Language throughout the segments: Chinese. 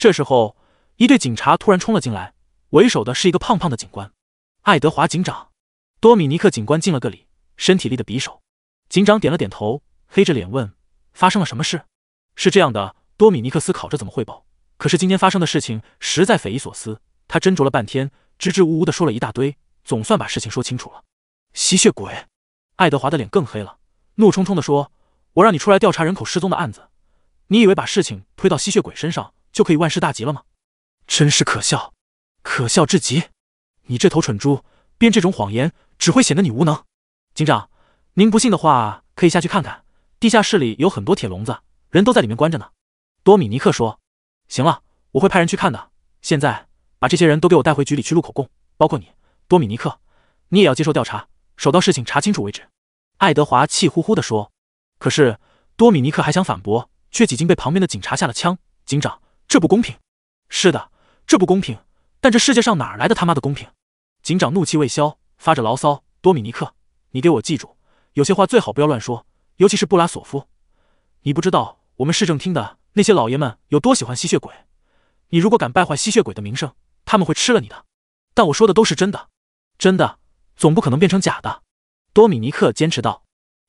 这时候，一队警察突然冲了进来，为首的是一个胖胖的警官，爱德华警长。多米尼克警官敬了个礼，身体立的匕首。警长点了点头，黑着脸问：“发生了什么事？”是这样的，多米尼克思考着怎么汇报，可是今天发生的事情实在匪夷所思。他斟酌了半天，支支吾吾的说了一大堆，总算把事情说清楚了。吸血鬼！爱德华的脸更黑了，怒冲冲的说：“我让你出来调查人口失踪的案子，你以为把事情推到吸血鬼身上？”就可以万事大吉了吗？真是可笑，可笑至极！你这头蠢猪编这种谎言，只会显得你无能。警长，您不信的话，可以下去看看，地下室里有很多铁笼子，人都在里面关着呢。多米尼克说：“行了，我会派人去看的。现在把这些人都给我带回局里去录口供，包括你，多米尼克，你也要接受调查，守到事情查清楚为止。”爱德华气呼呼的说：“可是多米尼克还想反驳，却已经被旁边的警察下了枪。”警长。这不公平，是的，这不公平。但这世界上哪来的他妈的公平？警长怒气未消，发着牢骚：“多米尼克，你给我记住，有些话最好不要乱说，尤其是布拉索夫。你不知道我们市政厅的那些老爷们有多喜欢吸血鬼。你如果敢败坏吸血鬼的名声，他们会吃了你的。但我说的都是真的，真的，总不可能变成假的。”多米尼克坚持道：“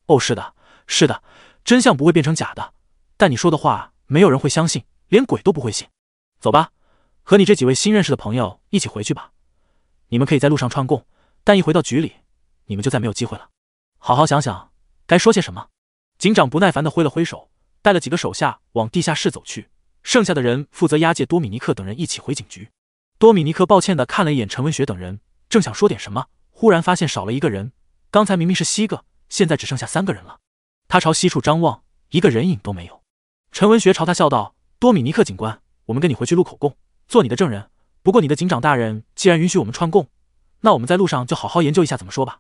哦，是的，是的，真相不会变成假的。但你说的话，没有人会相信。”连鬼都不会信，走吧，和你这几位新认识的朋友一起回去吧。你们可以在路上串供，但一回到局里，你们就再没有机会了。好好想想该说些什么。警长不耐烦的挥了挥手，带了几个手下往地下室走去。剩下的人负责押解多米尼克等人一起回警局。多米尼克抱歉的看了一眼陈文学等人，正想说点什么，忽然发现少了一个人。刚才明明是七个，现在只剩下三个人了。他朝西处张望，一个人影都没有。陈文学朝他笑道。多米尼克警官，我们跟你回去录口供，做你的证人。不过你的警长大人既然允许我们串供，那我们在路上就好好研究一下怎么说吧。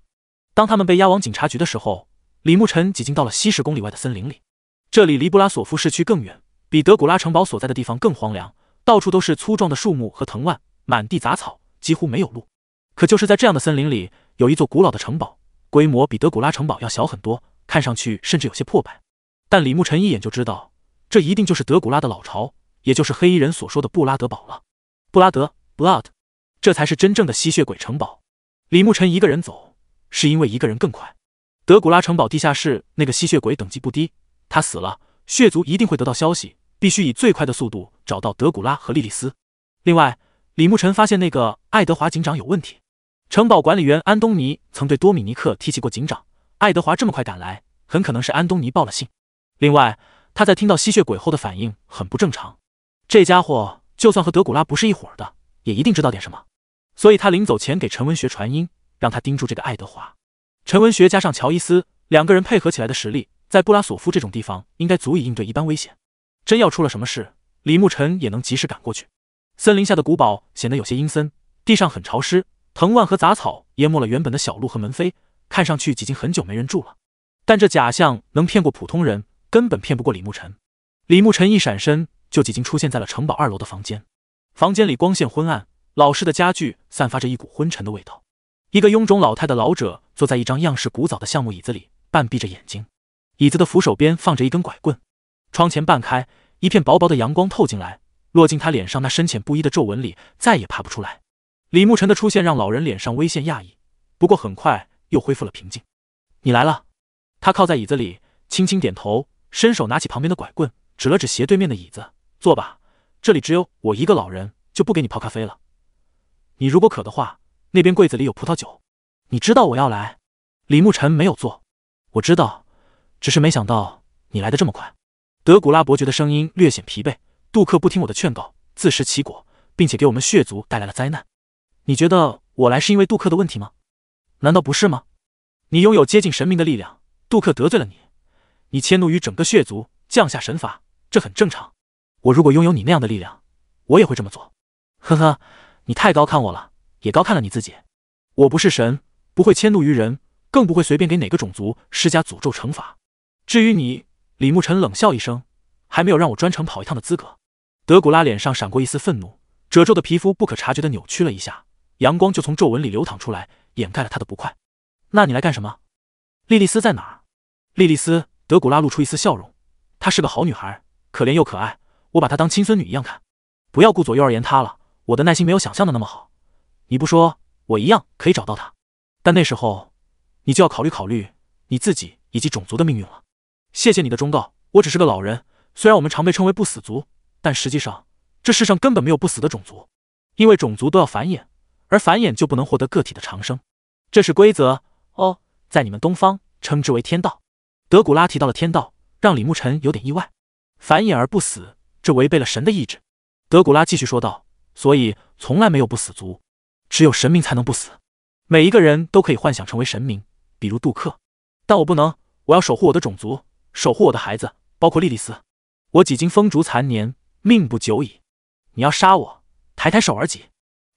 当他们被押往警察局的时候，李牧尘已经到了西十公里外的森林里。这里离布拉索夫市区更远，比德古拉城堡所在的地方更荒凉，到处都是粗壮的树木和藤蔓，满地杂草，几乎没有路。可就是在这样的森林里，有一座古老的城堡，规模比德古拉城堡要小很多，看上去甚至有些破败。但李牧尘一眼就知道。这一定就是德古拉的老巢，也就是黑衣人所说的布拉德堡了。布拉德，Blood，这才是真正的吸血鬼城堡。李牧尘一个人走，是因为一个人更快。德古拉城堡地下室那个吸血鬼等级不低，他死了，血族一定会得到消息，必须以最快的速度找到德古拉和莉莉丝。另外，李牧尘发现那个爱德华警长有问题。城堡管理员安东尼曾对多米尼克提起过警长爱德华这么快赶来，很可能是安东尼报了信。另外。他在听到吸血鬼后的反应很不正常，这家伙就算和德古拉不是一伙的，也一定知道点什么。所以他临走前给陈文学传音，让他盯住这个爱德华。陈文学加上乔伊斯两个人配合起来的实力，在布拉索夫这种地方应该足以应对一般危险。真要出了什么事，李牧尘也能及时赶过去。森林下的古堡显得有些阴森，地上很潮湿，藤蔓和杂草淹没了原本的小路和门扉，看上去已经很久没人住了。但这假象能骗过普通人。根本骗不过李牧晨。李牧晨一闪身，就已经出现在了城堡二楼的房间。房间里光线昏暗，老式的家具散发着一股昏沉的味道。一个臃肿老态的老者坐在一张样式古早的橡木椅子里，半闭着眼睛。椅子的扶手边放着一根拐棍，窗前半开，一片薄薄的阳光透进来，落进他脸上那深浅不一的皱纹里，再也爬不出来。李牧晨的出现让老人脸上微现讶异，不过很快又恢复了平静。“你来了。”他靠在椅子里，轻轻点头。伸手拿起旁边的拐棍，指了指斜对面的椅子：“坐吧，这里只有我一个老人，就不给你泡咖啡了。你如果渴的话，那边柜子里有葡萄酒。”你知道我要来？李牧晨没有坐，我知道，只是没想到你来的这么快。德古拉伯爵的声音略显疲惫：“杜克不听我的劝告，自食其果，并且给我们血族带来了灾难。你觉得我来是因为杜克的问题吗？难道不是吗？你拥有接近神明的力量，杜克得罪了你。”你迁怒于整个血族，降下神罚，这很正常。我如果拥有你那样的力量，我也会这么做。呵呵，你太高看我了，也高看了你自己。我不是神，不会迁怒于人，更不会随便给哪个种族施加诅咒惩罚。至于你，李牧尘冷笑一声，还没有让我专程跑一趟的资格。德古拉脸上闪过一丝愤怒，褶皱的皮肤不可察觉的扭曲了一下，阳光就从皱纹里流淌出来，掩盖了他的不快。那你来干什么？莉莉丝在哪儿？莉莉丝。德古拉露出一丝笑容，她是个好女孩，可怜又可爱，我把她当亲孙女一样看。不要顾左右而言他了，我的耐心没有想象的那么好。你不说，我一样可以找到她，但那时候你就要考虑考虑你自己以及种族的命运了。谢谢你的忠告，我只是个老人。虽然我们常被称为不死族，但实际上这世上根本没有不死的种族，因为种族都要繁衍，而繁衍就不能获得个体的长生，这是规则哦。在你们东方称之为天道。德古拉提到了天道，让李牧尘有点意外。繁衍而不死，这违背了神的意志。德古拉继续说道：“所以从来没有不死族，只有神明才能不死。每一个人都可以幻想成为神明，比如杜克，但我不能。我要守护我的种族，守护我的孩子，包括莉莉丝。我几经风烛残年，命不久矣。你要杀我，抬抬手而己。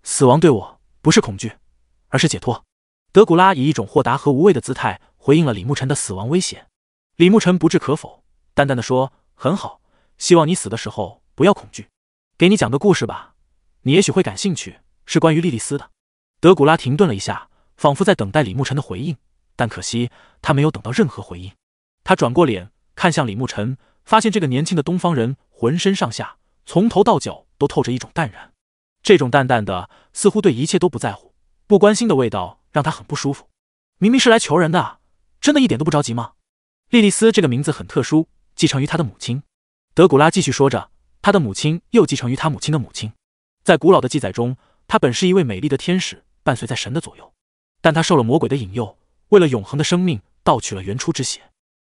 死亡对我不是恐惧，而是解脱。”德古拉以一种豁达和无畏的姿态回应了李牧尘的死亡威胁。李牧尘不置可否，淡淡的说：“很好，希望你死的时候不要恐惧。给你讲个故事吧，你也许会感兴趣，是关于莉莉丝的。”德古拉停顿了一下，仿佛在等待李牧尘的回应，但可惜他没有等到任何回应。他转过脸看向李牧尘，发现这个年轻的东方人浑身上下，从头到脚都透着一种淡然，这种淡淡的，似乎对一切都不在乎、不关心的味道，让他很不舒服。明明是来求人的，真的一点都不着急吗？莉莉丝这个名字很特殊，继承于她的母亲。德古拉继续说着，她的母亲又继承于她母亲的母亲。在古老的记载中，她本是一位美丽的天使，伴随在神的左右。但她受了魔鬼的引诱，为了永恒的生命，盗取了原初之血。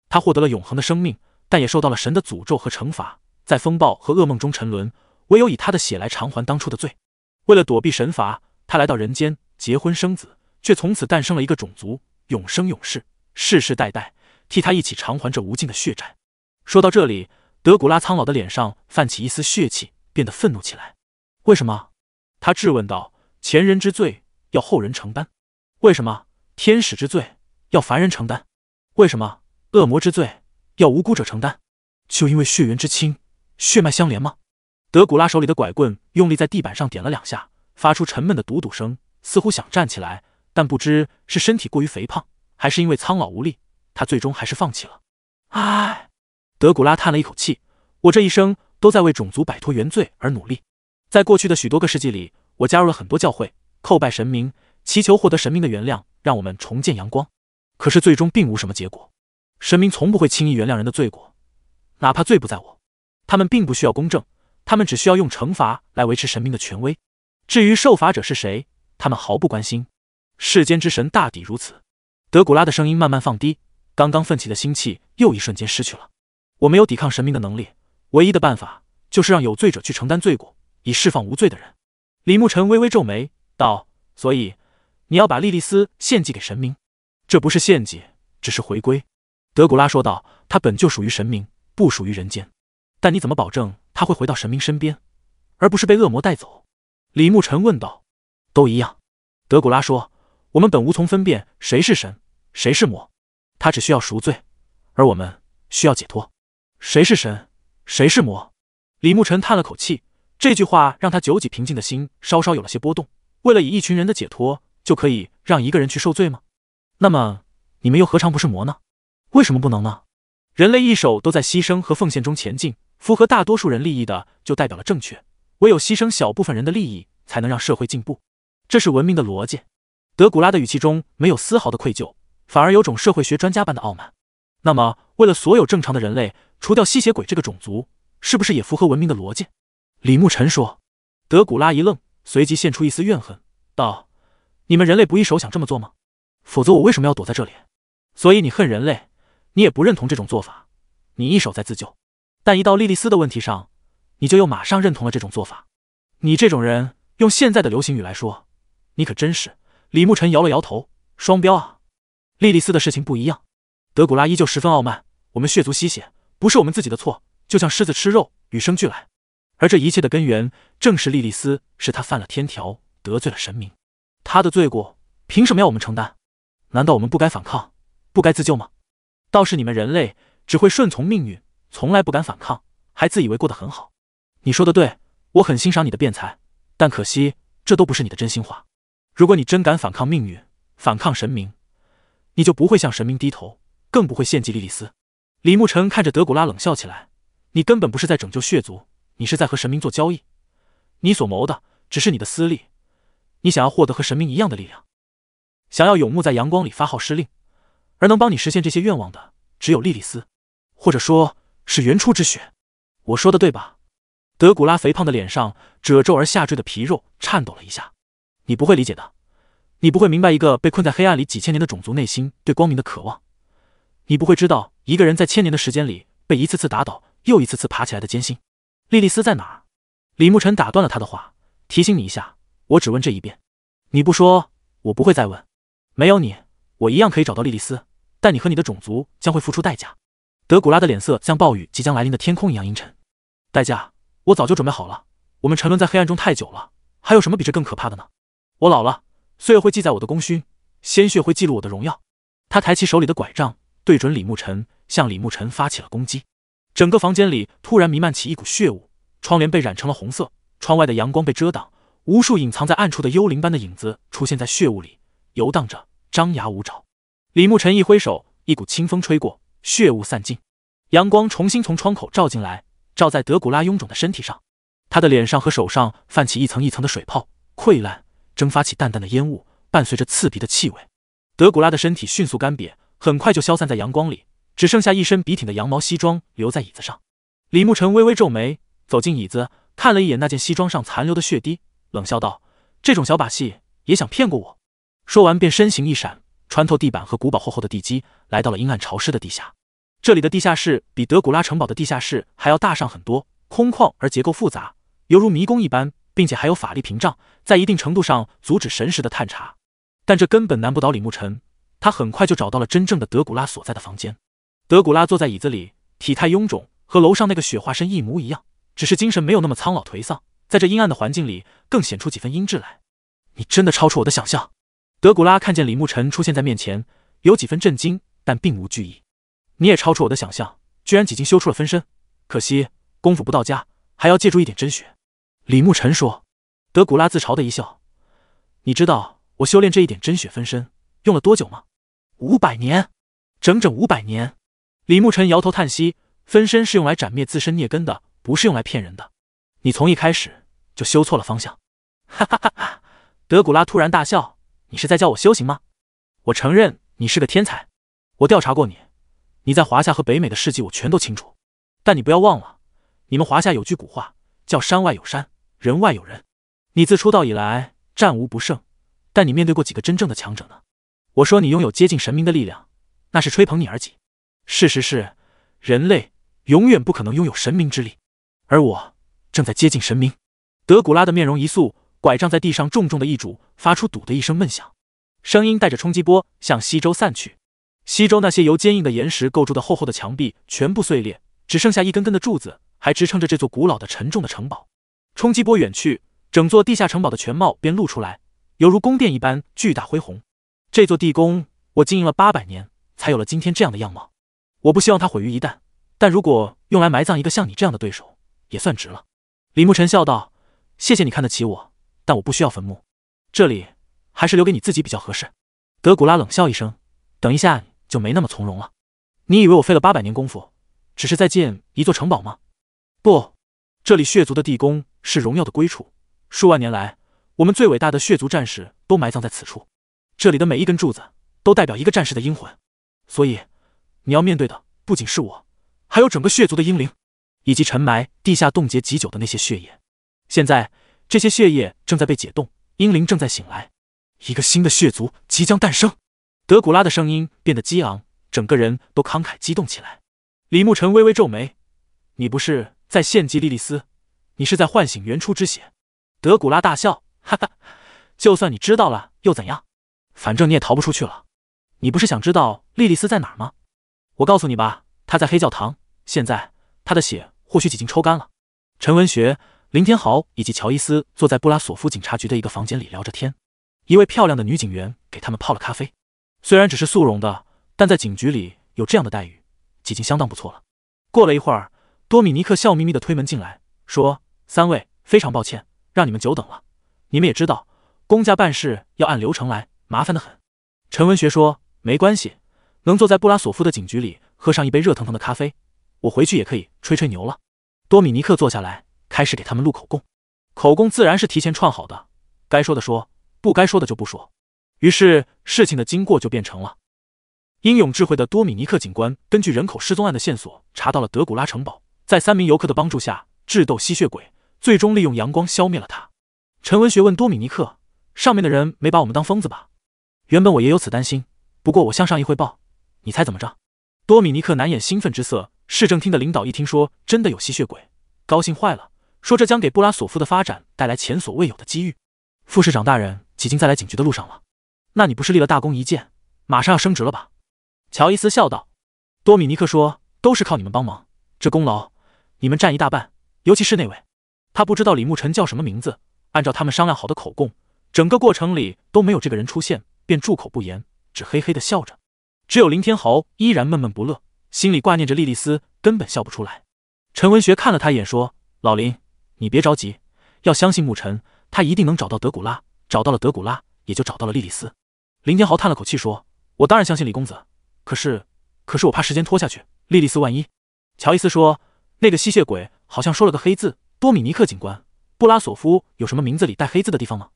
她获得了永恒的生命，但也受到了神的诅咒和惩罚，在风暴和噩梦中沉沦。唯有以她的血来偿还当初的罪。为了躲避神罚，她来到人间，结婚生子，却从此诞生了一个种族，永生永世，世世代代。替他一起偿还这无尽的血债。说到这里，德古拉苍老的脸上泛起一丝血气，变得愤怒起来。为什么？他质问道：“前人之罪要后人承担，为什么天使之罪要凡人承担？为什么恶魔之罪要无辜者承担？就因为血缘之亲，血脉相连吗？”德古拉手里的拐棍用力在地板上点了两下，发出沉闷的嘟嘟声，似乎想站起来，但不知是身体过于肥胖，还是因为苍老无力。他最终还是放弃了。唉，德古拉叹了一口气：“我这一生都在为种族摆脱原罪而努力。在过去的许多个世纪里，我加入了很多教会，叩拜神明，祈求获得神明的原谅，让我们重见阳光。可是最终并无什么结果。神明从不会轻易原谅人的罪过，哪怕罪不在我。他们并不需要公正，他们只需要用惩罚来维持神明的权威。至于受罚者是谁，他们毫不关心。世间之神大抵如此。”德古拉的声音慢慢放低。刚刚奋起的心气又一瞬间失去了。我没有抵抗神明的能力，唯一的办法就是让有罪者去承担罪过，以释放无罪的人。李牧尘微微皱眉道：“所以你要把莉莉丝献祭给神明？这不是献祭，只是回归。”德古拉说道：“她本就属于神明，不属于人间。但你怎么保证他会回到神明身边，而不是被恶魔带走？”李牧尘问道：“都一样。”德古拉说：“我们本无从分辨谁是神，谁是魔。”他只需要赎罪，而我们需要解脱。谁是神，谁是魔？李牧尘叹了口气，这句话让他久几平静的心稍稍有了些波动。为了以一群人的解脱，就可以让一个人去受罪吗？那么你们又何尝不是魔呢？为什么不能呢？人类一手都在牺牲和奉献中前进，符合大多数人利益的就代表了正确。唯有牺牲小部分人的利益，才能让社会进步。这是文明的逻辑。德古拉的语气中没有丝毫的愧疚。反而有种社会学专家般的傲慢。那么，为了所有正常的人类，除掉吸血鬼这个种族，是不是也符合文明的逻辑？李牧尘说。德古拉一愣，随即现出一丝怨恨，道：“你们人类不一手想这么做吗？否则我为什么要躲在这里？”所以你恨人类，你也不认同这种做法。你一手在自救，但一到莉莉丝的问题上，你就又马上认同了这种做法。你这种人，用现在的流行语来说，你可真是……李牧尘摇了摇头，双标啊。莉莉丝的事情不一样，德古拉依旧十分傲慢。我们血族吸血，不是我们自己的错，就像狮子吃肉，与生俱来。而这一切的根源，正是莉莉丝，是她犯了天条，得罪了神明。他的罪过，凭什么要我们承担？难道我们不该反抗，不该自救吗？倒是你们人类，只会顺从命运，从来不敢反抗，还自以为过得很好。你说的对，我很欣赏你的辩才，但可惜，这都不是你的真心话。如果你真敢反抗命运，反抗神明，你就不会向神明低头，更不会献祭莉莉丝。李牧尘看着德古拉冷笑起来：“你根本不是在拯救血族，你是在和神明做交易。你所谋的只是你的私利，你想要获得和神明一样的力量，想要永牧在阳光里发号施令。而能帮你实现这些愿望的，只有莉莉丝，或者说，是原初之血。我说的对吧？”德古拉肥胖的脸上褶皱而下坠的皮肉颤抖了一下：“你不会理解的。”你不会明白一个被困在黑暗里几千年的种族内心对光明的渴望，你不会知道一个人在千年的时间里被一次次打倒，又一次次爬起来的艰辛。莉莉丝在哪儿？李牧尘打断了他的话，提醒你一下，我只问这一遍，你不说，我不会再问。没有你，我一样可以找到莉莉丝，但你和你的种族将会付出代价。德古拉的脸色像暴雨即将来临的天空一样阴沉。代价，我早就准备好了。我们沉沦在黑暗中太久了，还有什么比这更可怕的呢？我老了。岁月会记载我的功勋，鲜血会记录我的荣耀。他抬起手里的拐杖，对准李牧尘，向李牧尘发起了攻击。整个房间里突然弥漫起一股血雾，窗帘被染成了红色，窗外的阳光被遮挡。无数隐藏在暗处的幽灵般的影子出现在血雾里，游荡着，张牙舞爪。李牧尘一挥手，一股清风吹过，血雾散尽，阳光重新从窗口照进来，照在德古拉臃肿的身体上。他的脸上和手上泛起一层一层的水泡，溃烂。蒸发起淡淡的烟雾，伴随着刺鼻的气味。德古拉的身体迅速干瘪，很快就消散在阳光里，只剩下一身笔挺的羊毛西装留在椅子上。李牧尘微微皱眉，走进椅子，看了一眼那件西装上残留的血滴，冷笑道：“这种小把戏也想骗过我？”说完，便身形一闪，穿透地板和古堡厚厚的地基，来到了阴暗潮湿的地下。这里的地下室比德古拉城堡的地下室还要大上很多，空旷而结构复杂，犹如迷宫一般。并且还有法力屏障，在一定程度上阻止神识的探查，但这根本难不倒李牧尘。他很快就找到了真正的德古拉所在的房间。德古拉坐在椅子里，体态臃肿，和楼上那个雪化身一模一样，只是精神没有那么苍老颓丧，在这阴暗的环境里更显出几分阴质来。你真的超出我的想象。德古拉看见李牧尘出现在面前，有几分震惊，但并无惧意。你也超出我的想象，居然几经修出了分身，可惜功夫不到家，还要借助一点真血。李牧尘说：“德古拉自嘲的一笑，你知道我修炼这一点真血分身用了多久吗？五百年，整整五百年。”李牧尘摇头叹息：“分身是用来斩灭自身孽根的，不是用来骗人的。你从一开始就修错了方向。”哈哈哈！哈德古拉突然大笑：“你是在教我修行吗？我承认你是个天才。我调查过你，你在华夏和北美的事迹我全都清楚。但你不要忘了，你们华夏有句古话，叫‘山外有山’。”人外有人，你自出道以来战无不胜，但你面对过几个真正的强者呢？我说你拥有接近神明的力量，那是吹捧你而已。事实是，人类永远不可能拥有神明之力，而我正在接近神明。德古拉的面容一肃，拐杖在地上重重的一拄，发出笃的一声闷响，声音带着冲击波向西周散去。西周那些由坚硬的岩石构筑的厚厚的墙壁全部碎裂，只剩下一根根的柱子还支撑着这座古老的、沉重的城堡。冲击波远去，整座地下城堡的全貌便露出来，犹如宫殿一般巨大恢宏。这座地宫我经营了八百年，才有了今天这样的样貌。我不希望它毁于一旦，但如果用来埋葬一个像你这样的对手，也算值了。李牧尘笑道：“谢谢你看得起我，但我不需要坟墓，这里还是留给你自己比较合适。”德古拉冷笑一声：“等一下就没那么从容了。你以为我费了八百年功夫，只是在建一座城堡吗？不，这里血族的地宫。”是荣耀的归处，数万年来，我们最伟大的血族战士都埋葬在此处。这里的每一根柱子都代表一个战士的英魂，所以你要面对的不仅是我，还有整个血族的英灵，以及沉埋地下冻结极久的那些血液。现在，这些血液正在被解冻，英灵正在醒来，一个新的血族即将诞生。德古拉的声音变得激昂，整个人都慷慨激动起来。李牧尘微微皱眉：“你不是在献祭莉莉丝？”你是在唤醒原初之血？德古拉大笑，哈哈！就算你知道了又怎样？反正你也逃不出去了。你不是想知道莉莉丝在哪儿吗？我告诉你吧，她在黑教堂。现在她的血或许已经抽干了。陈文学、林天豪以及乔伊斯坐在布拉索夫警察局的一个房间里聊着天。一位漂亮的女警员给他们泡了咖啡，虽然只是速溶的，但在警局里有这样的待遇，已经相当不错了。过了一会儿，多米尼克笑眯眯的推门进来，说。三位非常抱歉让你们久等了，你们也知道，公家办事要按流程来，麻烦的很。陈文学说：“没关系，能坐在布拉索夫的警局里喝上一杯热腾腾的咖啡，我回去也可以吹吹牛了。”多米尼克坐下来，开始给他们录口供。口供自然是提前串好的，该说的说，不该说的就不说。于是事情的经过就变成了：英勇智慧的多米尼克警官根据人口失踪案的线索，查到了德古拉城堡，在三名游客的帮助下智斗吸血鬼。最终利用阳光消灭了他。陈文学问多米尼克：“上面的人没把我们当疯子吧？”原本我也有此担心，不过我向上一汇报，你猜怎么着？多米尼克难掩兴奋之色。市政厅的领导一听说真的有吸血鬼，高兴坏了，说这将给布拉索夫的发展带来前所未有的机遇。副市长大人已经在来警局的路上了。那你不是立了大功一件，马上要升职了吧？乔伊斯笑道。多米尼克说：“都是靠你们帮忙，这功劳你们占一大半，尤其是那位。”他不知道李牧尘叫什么名字，按照他们商量好的口供，整个过程里都没有这个人出现，便住口不言，只嘿嘿的笑着。只有林天豪依然闷闷不乐，心里挂念着莉莉丝，根本笑不出来。陈文学看了他一眼，说：“老林，你别着急，要相信牧尘，他一定能找到德古拉。找到了德古拉，也就找到了莉莉丝。”林天豪叹了口气说：“我当然相信李公子，可是，可是我怕时间拖下去，莉莉丝万一……”乔伊斯说：“那个吸血鬼好像说了个黑字。”多米尼克警官，布拉索夫有什么名字里带黑字的地方吗？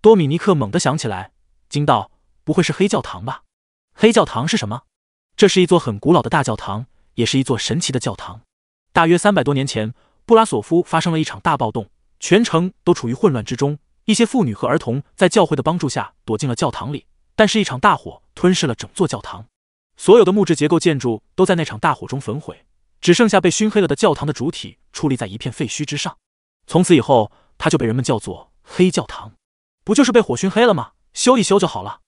多米尼克猛地想起来，惊道：“不会是黑教堂吧？”“黑教堂是什么？”“这是一座很古老的大教堂，也是一座神奇的教堂。大约三百多年前，布拉索夫发生了一场大暴动，全城都处于混乱之中。一些妇女和儿童在教会的帮助下躲进了教堂里，但是一场大火吞噬了整座教堂，所有的木质结构建筑都在那场大火中焚毁，只剩下被熏黑了的教堂的主体。”矗立在一片废墟之上，从此以后，它就被人们叫做黑教堂。不就是被火熏黑了吗？修一修就好了。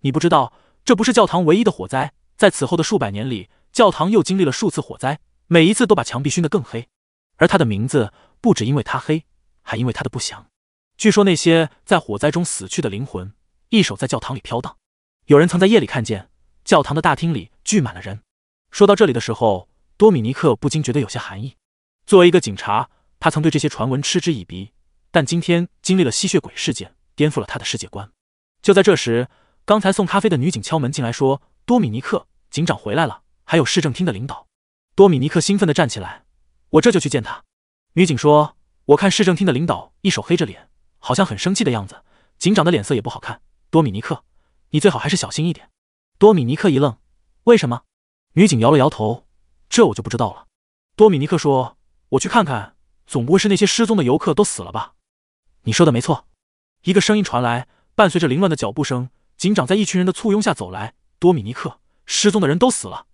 你不知道，这不是教堂唯一的火灾，在此后的数百年里，教堂又经历了数次火灾，每一次都把墙壁熏得更黑。而它的名字不止因为它黑，还因为它的不祥。据说那些在火灾中死去的灵魂，一手在教堂里飘荡。有人曾在夜里看见教堂的大厅里聚满了人。说到这里的时候，多米尼克不禁觉得有些寒意。作为一个警察，他曾对这些传闻嗤之以鼻，但今天经历了吸血鬼事件，颠覆了他的世界观。就在这时，刚才送咖啡的女警敲门进来，说：“多米尼克警长回来了，还有市政厅的领导。”多米尼克兴奋地站起来：“我这就去见他。”女警说：“我看市政厅的领导一手黑着脸，好像很生气的样子。警长的脸色也不好看。多米尼克，你最好还是小心一点。”多米尼克一愣：“为什么？”女警摇了摇头：“这我就不知道了。”多米尼克说。我去看看，总不会是那些失踪的游客都死了吧？你说的没错。一个声音传来，伴随着凌乱的脚步声，警长在一群人的簇拥下走来。多米尼克，失踪的人都死了，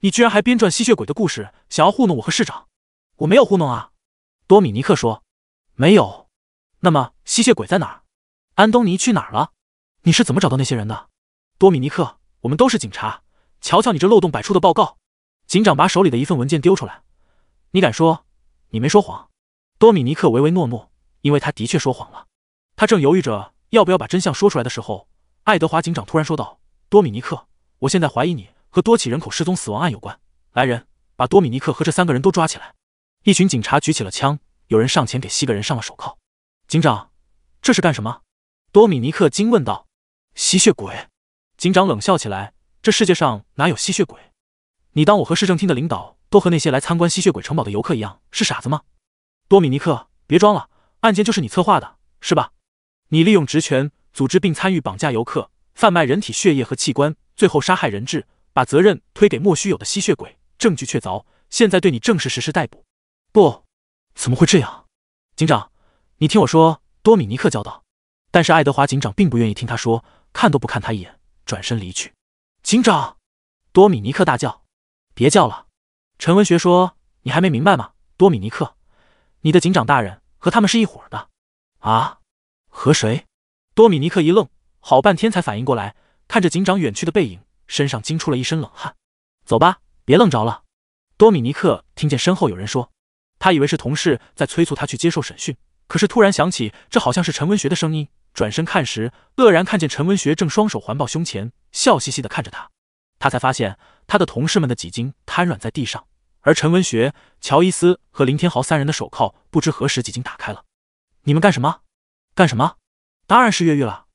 你居然还编撰吸血鬼的故事，想要糊弄我和市长？我没有糊弄啊！多米尼克说：“没有。”那么吸血鬼在哪儿？安东尼去哪儿了？你是怎么找到那些人的？多米尼克，我们都是警察，瞧瞧你这漏洞百出的报告！警长把手里的一份文件丢出来，你敢说？你没说谎，多米尼克唯唯诺诺，因为他的确说谎了。他正犹豫着要不要把真相说出来的时候，爱德华警长突然说道：“多米尼克，我现在怀疑你和多起人口失踪死亡案有关。来人，把多米尼克和这三个人都抓起来！”一群警察举起了枪，有人上前给七个人上了手铐。警长，这是干什么？多米尼克惊问道。吸血鬼？警长冷笑起来：“这世界上哪有吸血鬼？你当我和市政厅的领导？”都和那些来参观吸血鬼城堡的游客一样，是傻子吗？多米尼克，别装了，案件就是你策划的，是吧？你利用职权组织并参与绑架游客、贩卖人体血液和器官，最后杀害人质，把责任推给莫须有的吸血鬼，证据确凿。现在对你正式实施逮捕。不，怎么会这样？警长，你听我说，多米尼克叫道。但是爱德华警长并不愿意听他说，看都不看他一眼，转身离去。警长，多米尼克大叫。别叫了。陈文学说：“你还没明白吗，多米尼克？你的警长大人和他们是一伙的，啊？和谁？”多米尼克一愣，好半天才反应过来，看着警长远去的背影，身上惊出了一身冷汗。走吧，别愣着了。多米尼克听见身后有人说，他以为是同事在催促他去接受审讯，可是突然想起这好像是陈文学的声音，转身看时，愕然看见陈文学正双手环抱胸前，笑嘻嘻的看着他。他才发现，他的同事们的几经瘫软在地上，而陈文学、乔伊斯和林天豪三人的手铐不知何时已经打开了。你们干什么？干什么？当然是越狱了！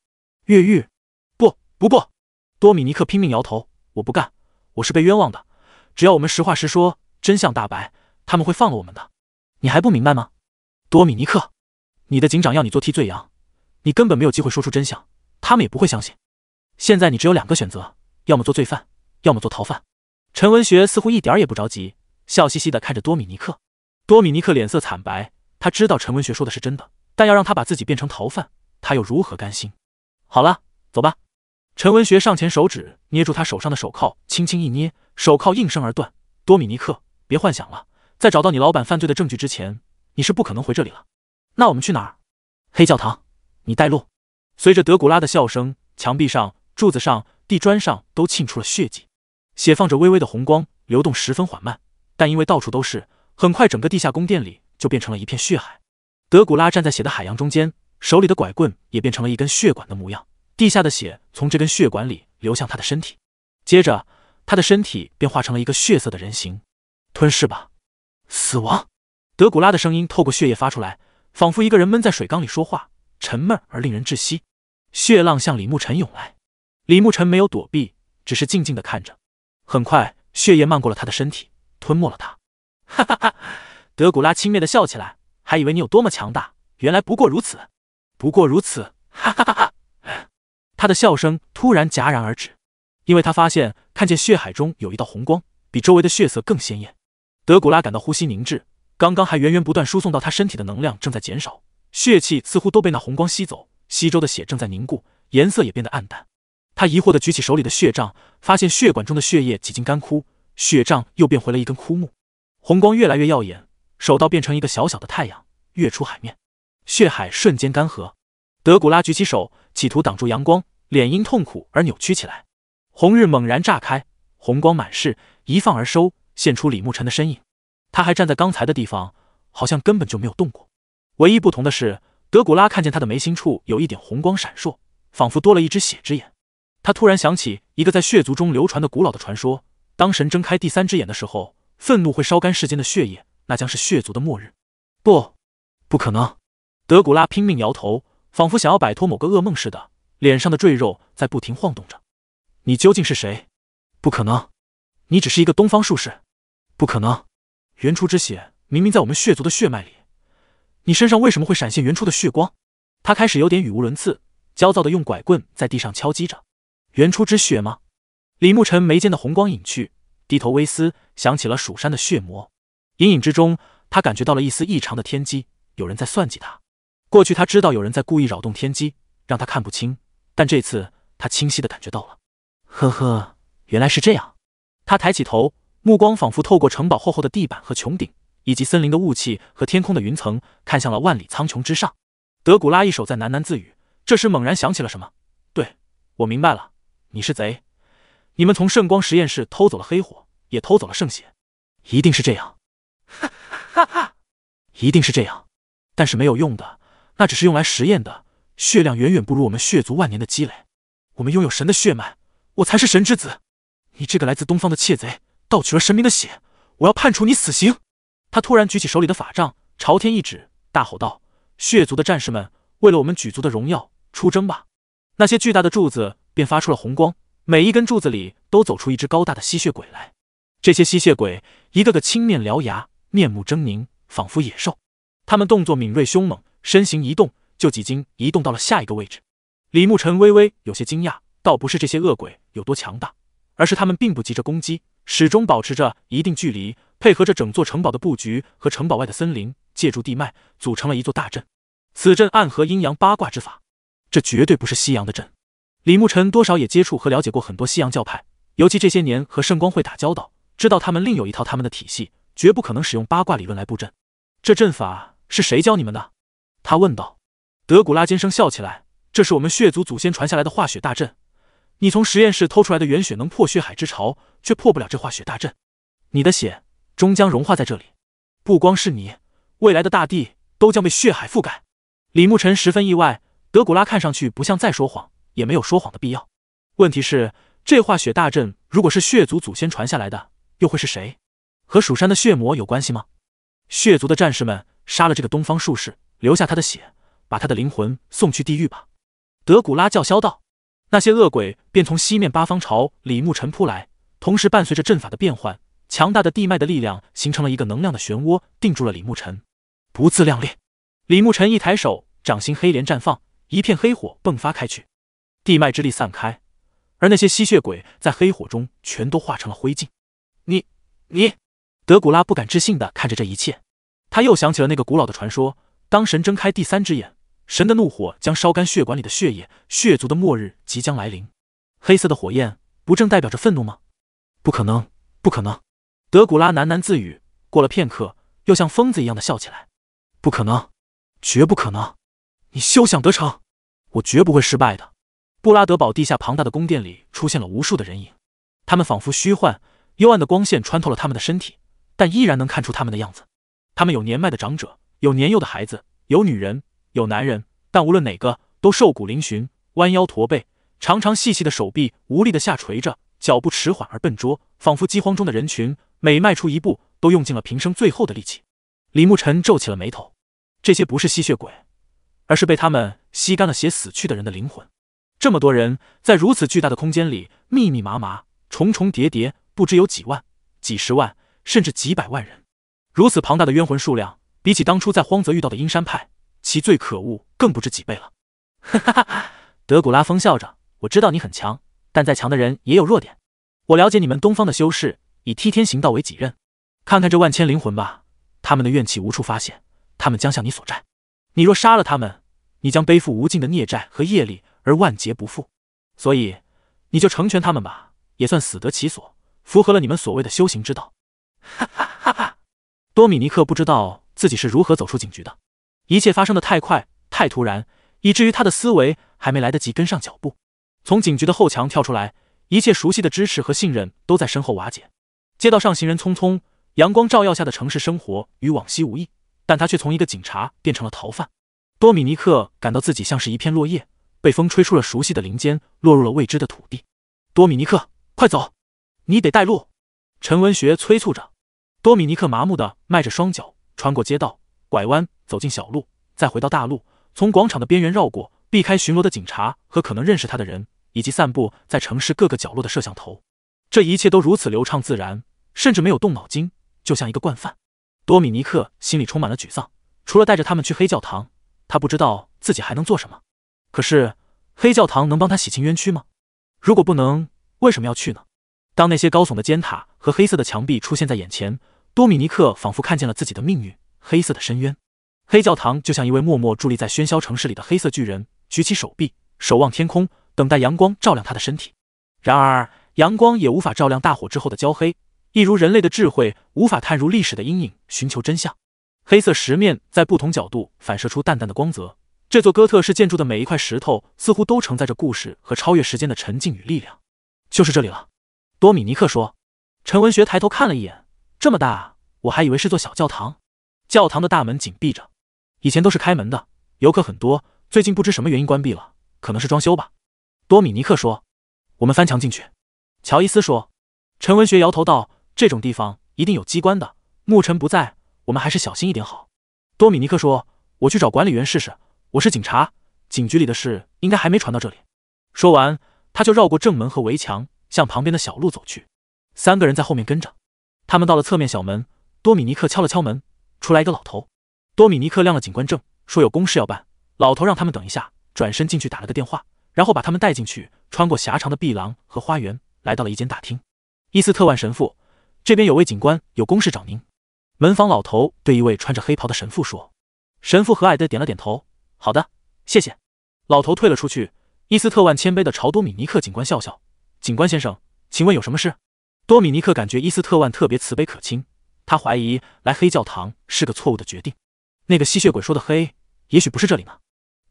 越狱？不，不不多米尼克拼命摇头，我不干，我是被冤枉的。只要我们实话实说，真相大白，他们会放了我们的。你还不明白吗？多米尼克，你的警长要你做替罪羊，你根本没有机会说出真相，他们也不会相信。现在你只有两个选择，要么做罪犯。要么做逃犯，陈文学似乎一点也不着急，笑嘻嘻的看着多米尼克。多米尼克脸色惨白，他知道陈文学说的是真的，但要让他把自己变成逃犯，他又如何甘心？好了，走吧。陈文学上前，手指捏住他手上的手铐，轻轻一捏，手铐应声而断。多米尼克，别幻想了，在找到你老板犯罪的证据之前，你是不可能回这里了。那我们去哪？黑教堂，你带路。随着德古拉的笑声，墙壁上、柱子上、地砖上都沁出了血迹。血放着微微的红光，流动十分缓慢，但因为到处都是，很快整个地下宫殿里就变成了一片血海。德古拉站在血的海洋中间，手里的拐棍也变成了一根血管的模样。地下的血从这根血管里流向他的身体，接着他的身体便化成了一个血色的人形。吞噬吧，死亡！德古拉的声音透过血液发出来，仿佛一个人闷在水缸里说话，沉闷而令人窒息。血浪向李牧尘涌来，李牧尘没有躲避，只是静静的看着。很快，血液漫过了他的身体，吞没了他。哈哈哈，德古拉轻蔑的笑起来，还以为你有多么强大，原来不过如此，不过如此。哈哈哈！哈他的笑声突然戛然而止，因为他发现看见血海中有一道红光，比周围的血色更鲜艳。德古拉感到呼吸凝滞，刚刚还源源不断输送到他身体的能量正在减少，血气似乎都被那红光吸走，吸周的血正在凝固，颜色也变得暗淡。他疑惑地举起手里的血杖，发现血管中的血液几近干枯，血杖又变回了一根枯木。红光越来越耀眼，手道变成一个小小的太阳，跃出海面，血海瞬间干涸。德古拉举起手，企图挡住阳光，脸因痛苦而扭曲起来。红日猛然炸开，红光满室，一放而收，现出李牧尘的身影。他还站在刚才的地方，好像根本就没有动过。唯一不同的是，德古拉看见他的眉心处有一点红光闪烁，仿佛多了一只血之眼。他突然想起一个在血族中流传的古老的传说：当神睁开第三只眼的时候，愤怒会烧干世间的血液，那将是血族的末日。不，不可能！德古拉拼命摇头，仿佛想要摆脱某个噩梦似的，脸上的赘肉在不停晃动着。你究竟是谁？不可能！你只是一个东方术士。不可能！原初之血明明在我们血族的血脉里，你身上为什么会闪现原初的血光？他开始有点语无伦次，焦躁的用拐棍在地上敲击着。原初之血吗？李牧晨眉间的红光隐去，低头微思，想起了蜀山的血魔。隐隐之中，他感觉到了一丝异常的天机，有人在算计他。过去他知道有人在故意扰动天机，让他看不清，但这次他清晰的感觉到了。呵呵，原来是这样。他抬起头，目光仿佛透过城堡厚厚的地板和穹顶，以及森林的雾气和天空的云层，看向了万里苍穹之上。德古拉一手在喃喃自语，这时猛然想起了什么，对我明白了。你是贼！你们从圣光实验室偷走了黑火，也偷走了圣血，一定是这样！哈哈哈！一定是这样！但是没有用的，那只是用来实验的，血量远远不如我们血族万年的积累。我们拥有神的血脉，我才是神之子！你这个来自东方的窃贼，盗取了神明的血，我要判处你死刑！他突然举起手里的法杖，朝天一指，大吼道：“血族的战士们，为了我们举族的荣耀，出征吧！”那些巨大的柱子便发出了红光，每一根柱子里都走出一只高大的吸血鬼来。这些吸血鬼一个个青面獠牙，面目狰狞，仿佛野兽。他们动作敏锐凶猛，身形一动就几经移动到了下一个位置。李牧尘微微有些惊讶，倒不是这些恶鬼有多强大，而是他们并不急着攻击，始终保持着一定距离，配合着整座城堡的布局和城堡外的森林，借助地脉组成了一座大阵。此阵暗合阴阳八卦之法。这绝对不是西洋的阵。李牧尘多少也接触和了解过很多西洋教派，尤其这些年和圣光会打交道，知道他们另有一套他们的体系，绝不可能使用八卦理论来布阵。这阵法是谁教你们的？他问道。德古拉尖声笑起来：“这是我们血族祖先传下来的化血大阵。你从实验室偷出来的原血能破血海之潮，却破不了这化血大阵。你的血终将融化在这里，不光是你，未来的大地都将被血海覆盖。”李牧尘十分意外。德古拉看上去不像在说谎，也没有说谎的必要。问题是，这化血大阵如果是血族祖先传下来的，又会是谁？和蜀山的血魔有关系吗？血族的战士们杀了这个东方术士，留下他的血，把他的灵魂送去地狱吧！德古拉叫嚣道。那些恶鬼便从西面八方朝李牧尘扑来，同时伴随着阵法的变换，强大的地脉的力量形成了一个能量的漩涡，定住了李牧尘。不自量力！李牧尘一抬手，掌心黑莲绽放。一片黑火迸发开去，地脉之力散开，而那些吸血鬼在黑火中全都化成了灰烬。你，你，德古拉不敢置信的看着这一切，他又想起了那个古老的传说：当神睁开第三只眼，神的怒火将烧干血管里的血液，血族的末日即将来临。黑色的火焰不正代表着愤怒吗？不可能，不可能！德古拉喃喃自语。过了片刻，又像疯子一样的笑起来。不可能，绝不可能！你休想得逞！我绝不会失败的。布拉德堡地下庞大的宫殿里出现了无数的人影，他们仿佛虚幻，幽暗的光线穿透了他们的身体，但依然能看出他们的样子。他们有年迈的长者，有年幼的孩子，有女人，有男人，但无论哪个都瘦骨嶙峋，弯腰驼背，长长细细的手臂无力地下垂着，脚步迟缓而笨拙，仿佛饥荒中的人群，每迈出一步都用尽了平生最后的力气。李牧尘皱起了眉头，这些不是吸血鬼。而是被他们吸干了血，死去的人的灵魂。这么多人在如此巨大的空间里，密密麻麻，重重叠叠，不知有几万、几十万，甚至几百万人。如此庞大的冤魂数量，比起当初在荒泽遇到的阴山派，其最可恶更不知几倍了。哈哈哈！德古拉风笑着：“我知道你很强，但再强的人也有弱点。我了解你们东方的修士，以替天行道为己任。看看这万千灵魂吧，他们的怨气无处发泄，他们将向你索债。你若杀了他们。”你将背负无尽的孽债和业力，而万劫不复。所以，你就成全他们吧，也算死得其所，符合了你们所谓的修行之道。哈哈哈哈多米尼克不知道自己是如何走出警局的，一切发生的太快、太突然，以至于他的思维还没来得及跟上脚步。从警局的后墙跳出来，一切熟悉的支持和信任都在身后瓦解。街道上行人匆匆，阳光照耀下的城市生活与往昔无异，但他却从一个警察变成了逃犯。多米尼克感到自己像是一片落叶，被风吹出了熟悉的林间，落入了未知的土地。多米尼克，快走！你得带路。陈文学催促着。多米尼克麻木的迈着双脚，穿过街道，拐弯走进小路，再回到大路，从广场的边缘绕过，避开巡逻的警察和可能认识他的人，以及散布在城市各个角落的摄像头。这一切都如此流畅自然，甚至没有动脑筋，就像一个惯犯。多米尼克心里充满了沮丧，除了带着他们去黑教堂。他不知道自己还能做什么，可是黑教堂能帮他洗清冤屈吗？如果不能，为什么要去呢？当那些高耸的尖塔和黑色的墙壁出现在眼前，多米尼克仿佛看见了自己的命运——黑色的深渊。黑教堂就像一位默默伫立在喧嚣城市里的黑色巨人，举起手臂，守望天空，等待阳光照亮他的身体。然而，阳光也无法照亮大火之后的焦黑，一如人类的智慧无法探入历史的阴影，寻求真相。黑色石面在不同角度反射出淡淡的光泽。这座哥特式建筑的每一块石头似乎都承载着故事和超越时间的沉静与力量。就是这里了，多米尼克说。陈文学抬头看了一眼，这么大，我还以为是座小教堂。教堂的大门紧闭着，以前都是开门的，游客很多，最近不知什么原因关闭了，可能是装修吧。多米尼克说。我们翻墙进去，乔伊斯说。陈文学摇头道：“这种地方一定有机关的。”牧尘不在。我们还是小心一点好。多米尼克说：“我去找管理员试试，我是警察，警局里的事应该还没传到这里。”说完，他就绕过正门和围墙，向旁边的小路走去。三个人在后面跟着。他们到了侧面小门，多米尼克敲了敲门，出来一个老头。多米尼克亮了警官证，说有公事要办。老头让他们等一下，转身进去打了个电话，然后把他们带进去，穿过狭长的壁廊和花园，来到了一间大厅。伊斯特万神父，这边有位警官有公事找您。门房老头对一位穿着黑袍的神父说：“神父和蔼的点了点头，好的，谢谢。”老头退了出去。伊斯特万谦卑的朝多米尼克警官笑笑：“警官先生，请问有什么事？”多米尼克感觉伊斯特万特别慈悲可亲，他怀疑来黑教堂是个错误的决定。那个吸血鬼说的“黑”也许不是这里呢。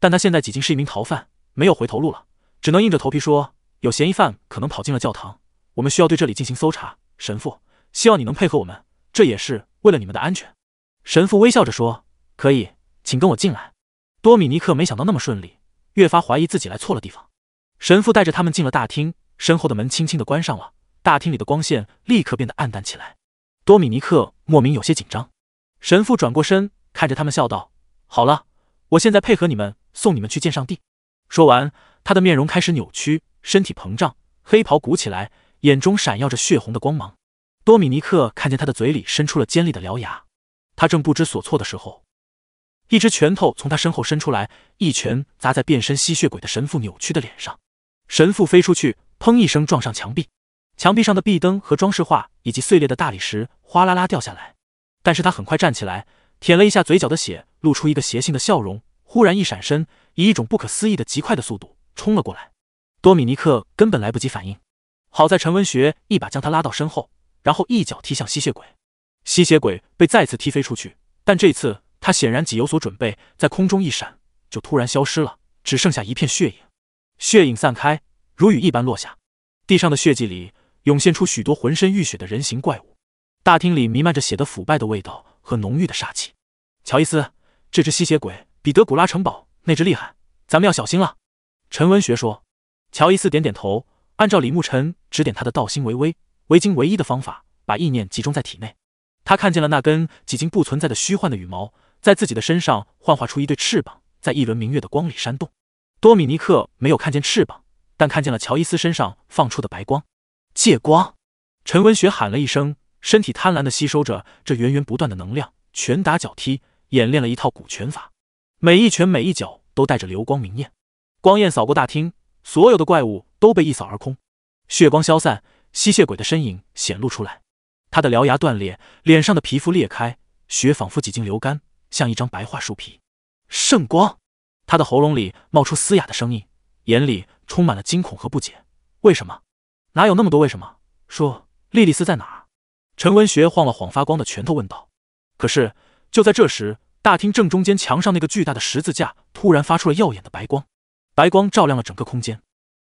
但他现在已经是一名逃犯，没有回头路了，只能硬着头皮说：“有嫌疑犯可能跑进了教堂，我们需要对这里进行搜查。神父，希望你能配合我们。”这也是为了你们的安全，神父微笑着说：“可以，请跟我进来。”多米尼克没想到那么顺利，越发怀疑自己来错了地方。神父带着他们进了大厅，身后的门轻轻的关上了，大厅里的光线立刻变得暗淡起来。多米尼克莫名有些紧张。神父转过身，看着他们笑道：“好了，我现在配合你们送你们去见上帝。”说完，他的面容开始扭曲，身体膨胀，黑袍鼓起来，眼中闪耀着血红的光芒。多米尼克看见他的嘴里伸出了尖利的獠牙，他正不知所措的时候，一只拳头从他身后伸出来，一拳砸在变身吸血鬼的神父扭曲的脸上。神父飞出去，砰一声撞上墙壁，墙壁上的壁灯和装饰画以及碎裂的大理石哗啦啦掉下来。但是他很快站起来，舔了一下嘴角的血，露出一个邪性的笑容。忽然一闪身，以一种不可思议的极快的速度冲了过来。多米尼克根本来不及反应，好在陈文学一把将他拉到身后。然后一脚踢向吸血鬼，吸血鬼被再次踢飞出去，但这次他显然已有所准备，在空中一闪就突然消失了，只剩下一片血影。血影散开，如雨一般落下，地上的血迹里涌现出许多浑身浴血的人形怪物。大厅里弥漫着血的腐败的味道和浓郁的煞气。乔伊斯，这只吸血鬼比德古拉城堡那只厉害，咱们要小心了。陈文学说。乔伊斯点点头，按照李牧尘指点他的道心为微。维京唯一的方法，把意念集中在体内。他看见了那根几经不存在的虚幻的羽毛，在自己的身上幻化出一对翅膀，在一轮明月的光里扇动。多米尼克没有看见翅膀，但看见了乔伊斯身上放出的白光。借光！陈文学喊了一声，身体贪婪地吸收着这源源不断的能量，拳打脚踢，演练了一套古拳法，每一拳每一脚都带着流光明艳。光焰扫过大厅，所有的怪物都被一扫而空，血光消散。吸血鬼的身影显露出来，他的獠牙断裂，脸上的皮肤裂开，血仿佛几经流干，像一张白桦树皮。圣光，他的喉咙里冒出嘶哑的声音，眼里充满了惊恐和不解。为什么？哪有那么多为什么？说，莉莉丝在哪？陈文学晃了晃发光的拳头问道。可是，就在这时，大厅正中间墙上那个巨大的十字架突然发出了耀眼的白光，白光照亮了整个空间。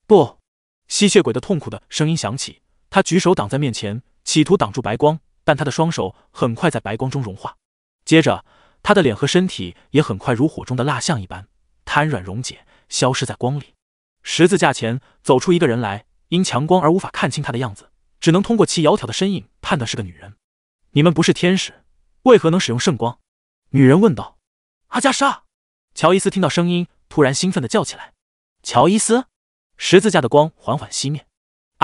不，吸血鬼的痛苦的声音响起。他举手挡在面前，企图挡住白光，但他的双手很快在白光中融化。接着，他的脸和身体也很快如火中的蜡像一般瘫软溶解，消失在光里。十字架前走出一个人来，因强光而无法看清他的样子，只能通过其窈窕的身影判断是个女人。你们不是天使，为何能使用圣光？女人问道。阿加莎，乔伊斯听到声音，突然兴奋地叫起来。乔伊斯，十字架的光缓缓熄灭。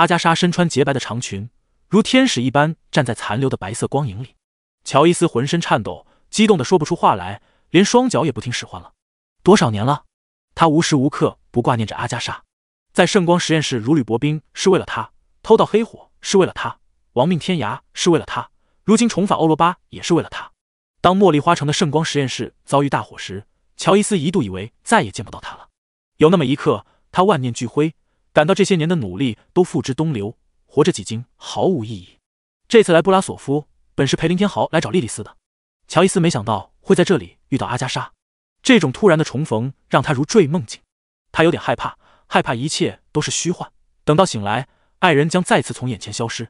阿加莎身穿洁白的长裙，如天使一般站在残留的白色光影里。乔伊斯浑身颤抖，激动得说不出话来，连双脚也不听使唤了。多少年了，他无时无刻不挂念着阿加莎，在圣光实验室如履薄冰是为了他，偷到黑火是为了他，亡命天涯是为了他，如今重返欧罗巴也是为了他。当茉莉花城的圣光实验室遭遇大火时，乔伊斯一度以为再也见不到他了。有那么一刻，他万念俱灰。感到这些年的努力都付之东流，活着几经毫无意义。这次来布拉索夫，本是陪林天豪来找莉莉丝的。乔伊斯没想到会在这里遇到阿加莎，这种突然的重逢让他如坠梦境。他有点害怕，害怕一切都是虚幻，等到醒来，爱人将再次从眼前消失。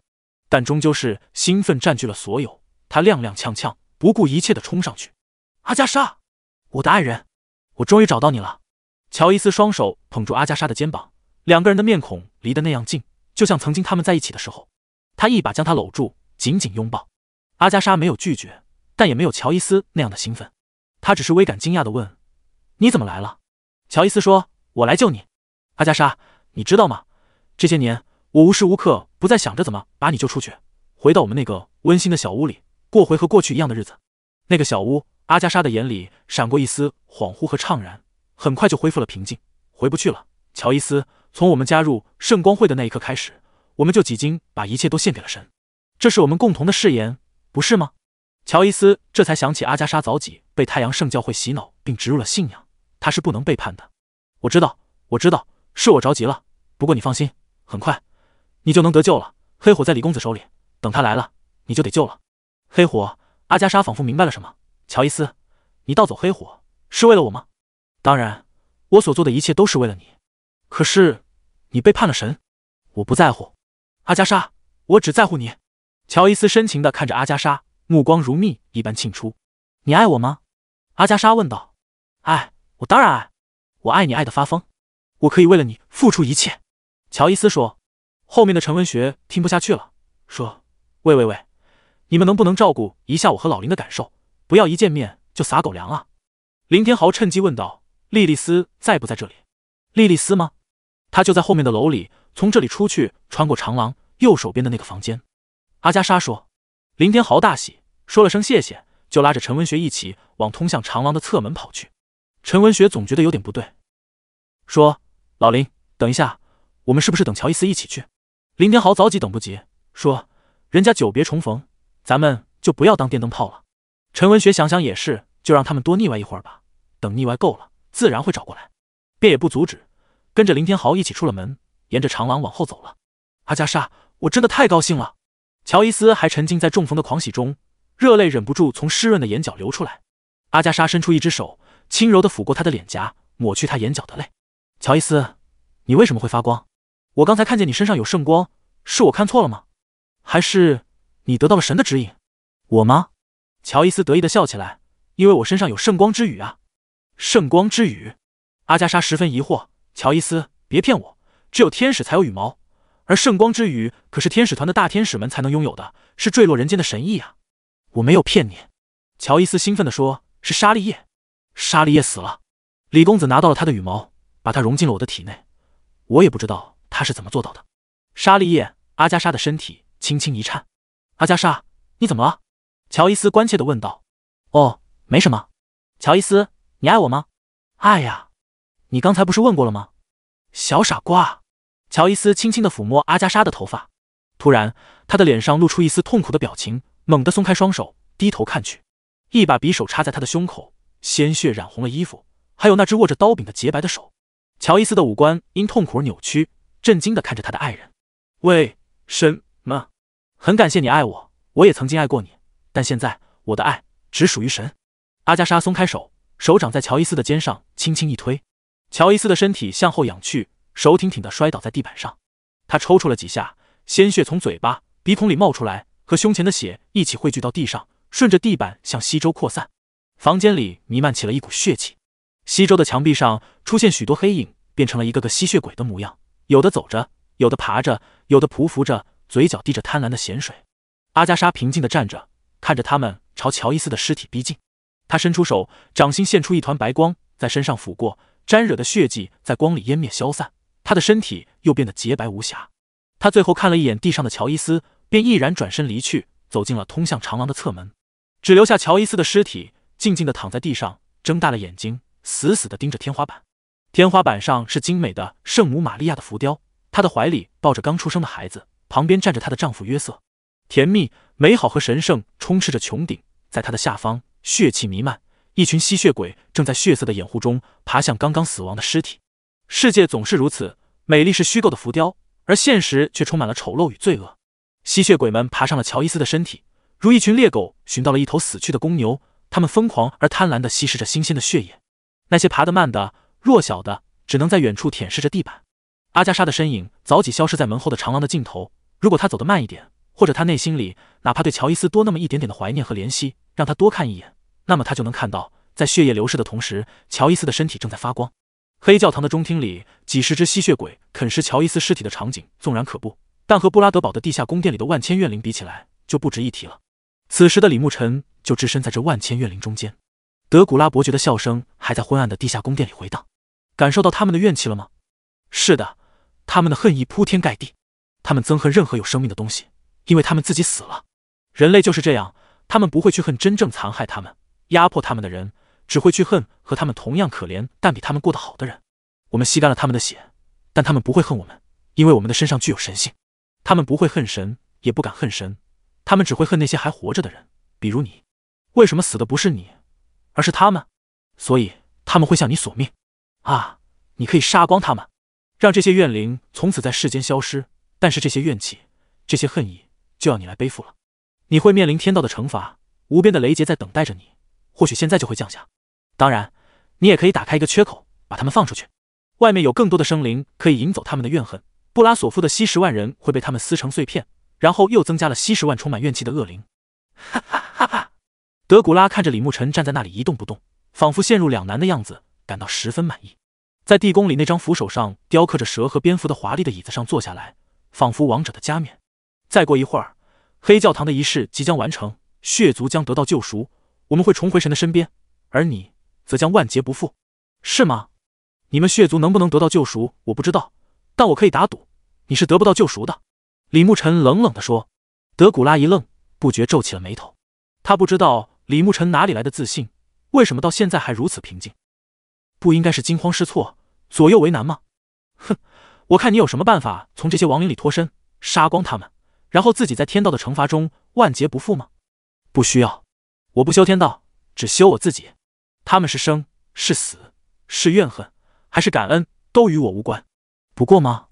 但终究是兴奋占据了所有，他踉踉跄跄，不顾一切的冲上去。阿加莎，我的爱人，我终于找到你了。乔伊斯双手捧住阿加莎的肩膀。两个人的面孔离得那样近，就像曾经他们在一起的时候。他一把将她搂住，紧紧拥抱。阿加莎没有拒绝，但也没有乔伊斯那样的兴奋。他只是微感惊讶的问：“你怎么来了？”乔伊斯说：“我来救你，阿加莎。你知道吗？这些年我无时无刻不在想着怎么把你救出去，回到我们那个温馨的小屋里，过回和过去一样的日子。那个小屋。”阿加莎的眼里闪过一丝恍惚和怅然，很快就恢复了平静。回不去了，乔伊斯。从我们加入圣光会的那一刻开始，我们就几经把一切都献给了神，这是我们共同的誓言，不是吗？乔伊斯这才想起阿加莎早几被太阳圣教会洗脑并植入了信仰，她是不能背叛的。我知道，我知道，是我着急了。不过你放心，很快你就能得救了。黑火在李公子手里，等他来了，你就得救了。黑火，阿加莎仿佛明白了什么。乔伊斯，你盗走黑火是为了我吗？当然，我所做的一切都是为了你。可是，你背叛了神，我不在乎。阿加莎，我只在乎你。乔伊斯深情的看着阿加莎，目光如蜜一般沁出。你爱我吗？阿加莎问道。爱，我当然爱。我爱你，爱得发疯。我可以为了你付出一切。乔伊斯说。后面的陈文学听不下去了，说：“喂喂喂，你们能不能照顾一下我和老林的感受？不要一见面就撒狗粮啊！”林天豪趁机问道：“莉莉丝在不在这里？”莉莉丝吗？他就在后面的楼里，从这里出去，穿过长廊，右手边的那个房间。阿加莎说：“林天豪大喜，说了声谢谢，就拉着陈文学一起往通向长廊的侧门跑去。”陈文学总觉得有点不对，说：“老林，等一下，我们是不是等乔伊斯一起去？”林天豪早急等不及，说：“人家久别重逢，咱们就不要当电灯泡了。”陈文学想想也是，就让他们多腻歪一会儿吧，等腻歪够了，自然会找过来，便也不阻止。跟着林天豪一起出了门，沿着长廊往后走了。阿加莎，我真的太高兴了。乔伊斯还沉浸在中逢的狂喜中，热泪忍不住从湿润的眼角流出来。阿加莎伸出一只手，轻柔地抚过他的脸颊，抹去他眼角的泪。乔伊斯，你为什么会发光？我刚才看见你身上有圣光，是我看错了吗？还是你得到了神的指引？我吗？乔伊斯得意地笑起来，因为我身上有圣光之羽啊！圣光之羽？阿加莎十分疑惑。乔伊斯，别骗我！只有天使才有羽毛，而圣光之羽可是天使团的大天使们才能拥有的，是坠落人间的神意啊！我没有骗你，乔伊斯兴奋地说：“是沙利叶，沙利叶死了。李公子拿到了他的羽毛，把它融进了我的体内，我也不知道他是怎么做到的。”沙利叶，阿加莎的身体轻轻一颤，阿加莎，你怎么了？乔伊斯关切地问道。“哦，没什么。”乔伊斯，你爱我吗？爱呀。你刚才不是问过了吗，小傻瓜？乔伊斯轻轻的抚摸阿加莎的头发，突然，他的脸上露出一丝痛苦的表情，猛地松开双手，低头看去，一把匕首插在他的胸口，鲜血染红了衣服，还有那只握着刀柄的洁白的手。乔伊斯的五官因痛苦而扭曲，震惊的看着他的爱人。为什么？很感谢你爱我，我也曾经爱过你，但现在我的爱只属于神。阿加莎松开手，手掌在乔伊斯的肩上轻轻一推。乔伊斯的身体向后仰去，手挺挺的摔倒在地板上。他抽搐了几下，鲜血从嘴巴、鼻孔里冒出来，和胸前的血一起汇聚到地上，顺着地板向西周扩散。房间里弥漫起了一股血气，西周的墙壁上出现许多黑影，变成了一个个吸血鬼的模样，有的走着，有的爬着，有的匍匐着，嘴角滴着贪婪的咸水。阿加莎平静地站着，看着他们朝乔伊斯的尸体逼近。她伸出手，掌心现出一团白光，在身上抚过。沾惹的血迹在光里湮灭消散，他的身体又变得洁白无瑕。他最后看了一眼地上的乔伊斯，便毅然转身离去，走进了通向长廊的侧门，只留下乔伊斯的尸体静静地躺在地上，睁大了眼睛，死死地盯着天花板。天花板上是精美的圣母玛利亚的浮雕，她的怀里抱着刚出生的孩子，旁边站着她的丈夫约瑟。甜蜜、美好和神圣充斥着穹顶，在她的下方，血气弥漫。一群吸血鬼正在血色的掩护中爬向刚刚死亡的尸体。世界总是如此，美丽是虚构的浮雕，而现实却充满了丑陋与罪恶。吸血鬼们爬上了乔伊斯的身体，如一群猎狗寻到了一头死去的公牛，他们疯狂而贪婪地吸食着新鲜的血液。那些爬得慢的、弱小的，只能在远处舔舐着地板。阿加莎的身影早已消失在门后的长廊的尽头。如果他走得慢一点，或者他内心里哪怕对乔伊斯多那么一点点的怀念和怜惜，让他多看一眼。那么他就能看到，在血液流失的同时，乔伊斯的身体正在发光。黑教堂的中厅里，几十只吸血鬼啃食乔伊斯尸体的场景纵然可怖，但和布拉德堡的地下宫殿里的万千怨灵比起来就不值一提了。此时的李牧尘就置身在这万千怨灵中间。德古拉伯爵的笑声还在昏暗的地下宫殿里回荡，感受到他们的怨气了吗？是的，他们的恨意铺天盖地，他们憎恨任何有生命的东西，因为他们自己死了。人类就是这样，他们不会去恨真正残害他们。压迫他们的人只会去恨和他们同样可怜但比他们过得好的人。我们吸干了他们的血，但他们不会恨我们，因为我们的身上具有神性。他们不会恨神，也不敢恨神，他们只会恨那些还活着的人，比如你。为什么死的不是你，而是他们？所以他们会向你索命啊！你可以杀光他们，让这些怨灵从此在世间消失。但是这些怨气、这些恨意就要你来背负了。你会面临天道的惩罚，无边的雷劫在等待着你。或许现在就会降下。当然，你也可以打开一个缺口，把他们放出去。外面有更多的生灵可以引走他们的怨恨。布拉索夫的七十万人会被他们撕成碎片，然后又增加了七十万充满怨气的恶灵。哈哈哈！哈！德古拉看着李牧晨站在那里一动不动，仿佛陷入两难的样子，感到十分满意。在地宫里那张扶手上雕刻着蛇和蝙蝠的华丽的椅子上坐下来，仿佛王者的加冕。再过一会儿，黑教堂的仪式即将完成，血族将得到救赎。我们会重回神的身边，而你则将万劫不复，是吗？你们血族能不能得到救赎，我不知道，但我可以打赌，你是得不到救赎的。”李牧尘冷冷的说。德古拉一愣，不觉皱起了眉头。他不知道李牧尘哪里来的自信，为什么到现在还如此平静？不应该是惊慌失措、左右为难吗？哼，我看你有什么办法从这些亡灵里脱身，杀光他们，然后自己在天道的惩罚中万劫不复吗？不需要。我不修天道，只修我自己。他们是生是死是怨恨还是感恩，都与我无关。不过嘛，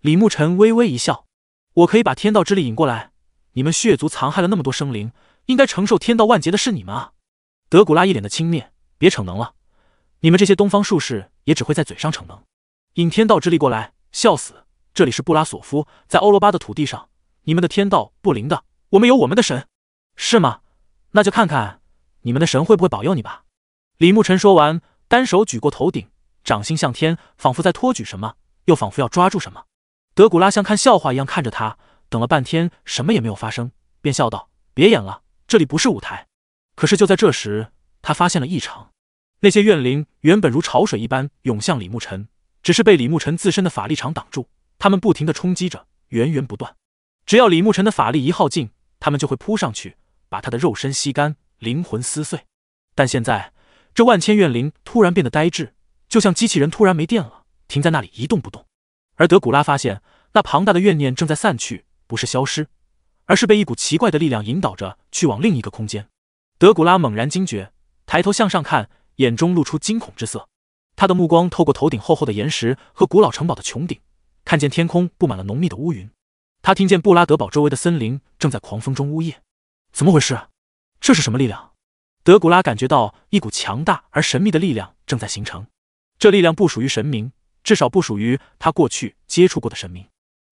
李牧尘微微一笑，我可以把天道之力引过来。你们血族残害了那么多生灵，应该承受天道万劫的是你们啊！德古拉一脸的轻蔑，别逞能了，你们这些东方术士也只会在嘴上逞能。引天道之力过来，笑死！这里是布拉索夫，在欧罗巴的土地上，你们的天道不灵的，我们有我们的神，是吗？那就看看你们的神会不会保佑你吧。”李牧尘说完，单手举过头顶，掌心向天，仿佛在托举什么，又仿佛要抓住什么。德古拉像看笑话一样看着他，等了半天，什么也没有发生，便笑道：“别演了，这里不是舞台。”可是就在这时，他发现了异常。那些怨灵原本如潮水一般涌向李牧尘，只是被李牧尘自身的法力场挡住。他们不停地冲击着，源源不断。只要李牧尘的法力一耗尽，他们就会扑上去。把他的肉身吸干，灵魂撕碎。但现在，这万千怨灵突然变得呆滞，就像机器人突然没电了，停在那里一动不动。而德古拉发现，那庞大的怨念正在散去，不是消失，而是被一股奇怪的力量引导着去往另一个空间。德古拉猛然惊觉，抬头向上看，眼中露出惊恐之色。他的目光透过头顶厚厚的岩石和古老城堡的穹顶，看见天空布满了浓密的乌云。他听见布拉德堡周围的森林正在狂风中呜咽。怎么回事？这是什么力量？德古拉感觉到一股强大而神秘的力量正在形成。这力量不属于神明，至少不属于他过去接触过的神明。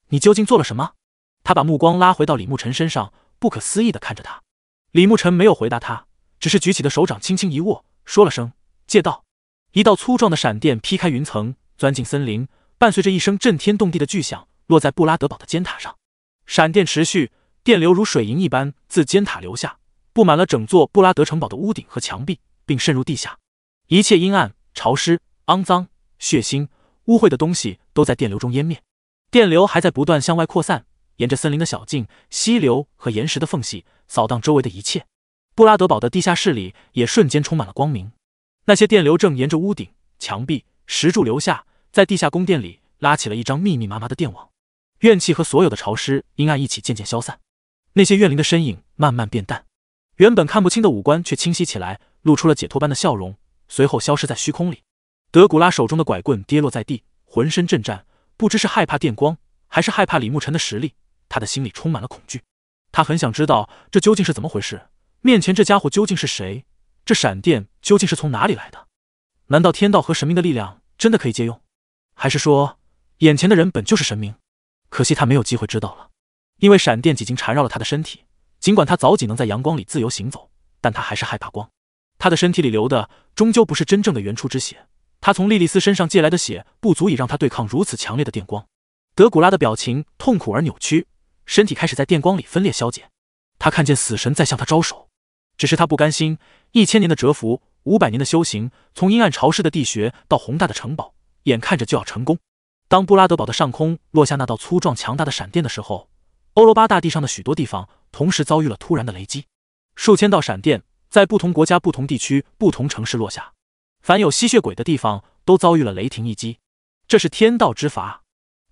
你究竟做了什么？他把目光拉回到李牧晨身上，不可思议的看着他。李牧晨没有回答他，只是举起的手掌轻轻一握，说了声借道。一道粗壮的闪电劈开云层，钻进森林，伴随着一声震天动地的巨响，落在布拉德堡的尖塔上。闪电持续。电流如水银一般自尖塔流下，布满了整座布拉德城堡的屋顶和墙壁，并渗入地下。一切阴暗、潮湿、肮脏、血腥、污秽的东西都在电流中湮灭。电流还在不断向外扩散，沿着森林的小径、溪流和岩石的缝隙，扫荡周围的一切。布拉德堡的地下室里也瞬间充满了光明。那些电流正沿着屋顶、墙壁、石柱流下，在地下宫殿里拉起了一张密密麻麻的电网。怨气和所有的潮湿、阴暗一起渐渐消散。那些怨灵的身影慢慢变淡，原本看不清的五官却清晰起来，露出了解脱般的笑容，随后消失在虚空里。德古拉手中的拐棍跌落在地，浑身震颤，不知是害怕电光，还是害怕李牧尘的实力，他的心里充满了恐惧。他很想知道这究竟是怎么回事，面前这家伙究竟是谁？这闪电究竟是从哪里来的？难道天道和神明的力量真的可以借用？还是说眼前的人本就是神明？可惜他没有机会知道了。因为闪电已经缠绕了他的身体，尽管他早己能在阳光里自由行走，但他还是害怕光。他的身体里流的终究不是真正的原初之血，他从莉莉丝身上借来的血不足以让他对抗如此强烈的电光。德古拉的表情痛苦而扭曲，身体开始在电光里分裂消减。他看见死神在向他招手，只是他不甘心。一千年的蛰伏，五百年的修行，从阴暗潮湿的地穴到宏大的城堡，眼看着就要成功。当布拉德堡的上空落下那道粗壮强大的闪电的时候，欧罗巴大地上的许多地方同时遭遇了突然的雷击，数千道闪电在不同国家、不同地区、不同城市落下。凡有吸血鬼的地方，都遭遇了雷霆一击。这是天道之罚。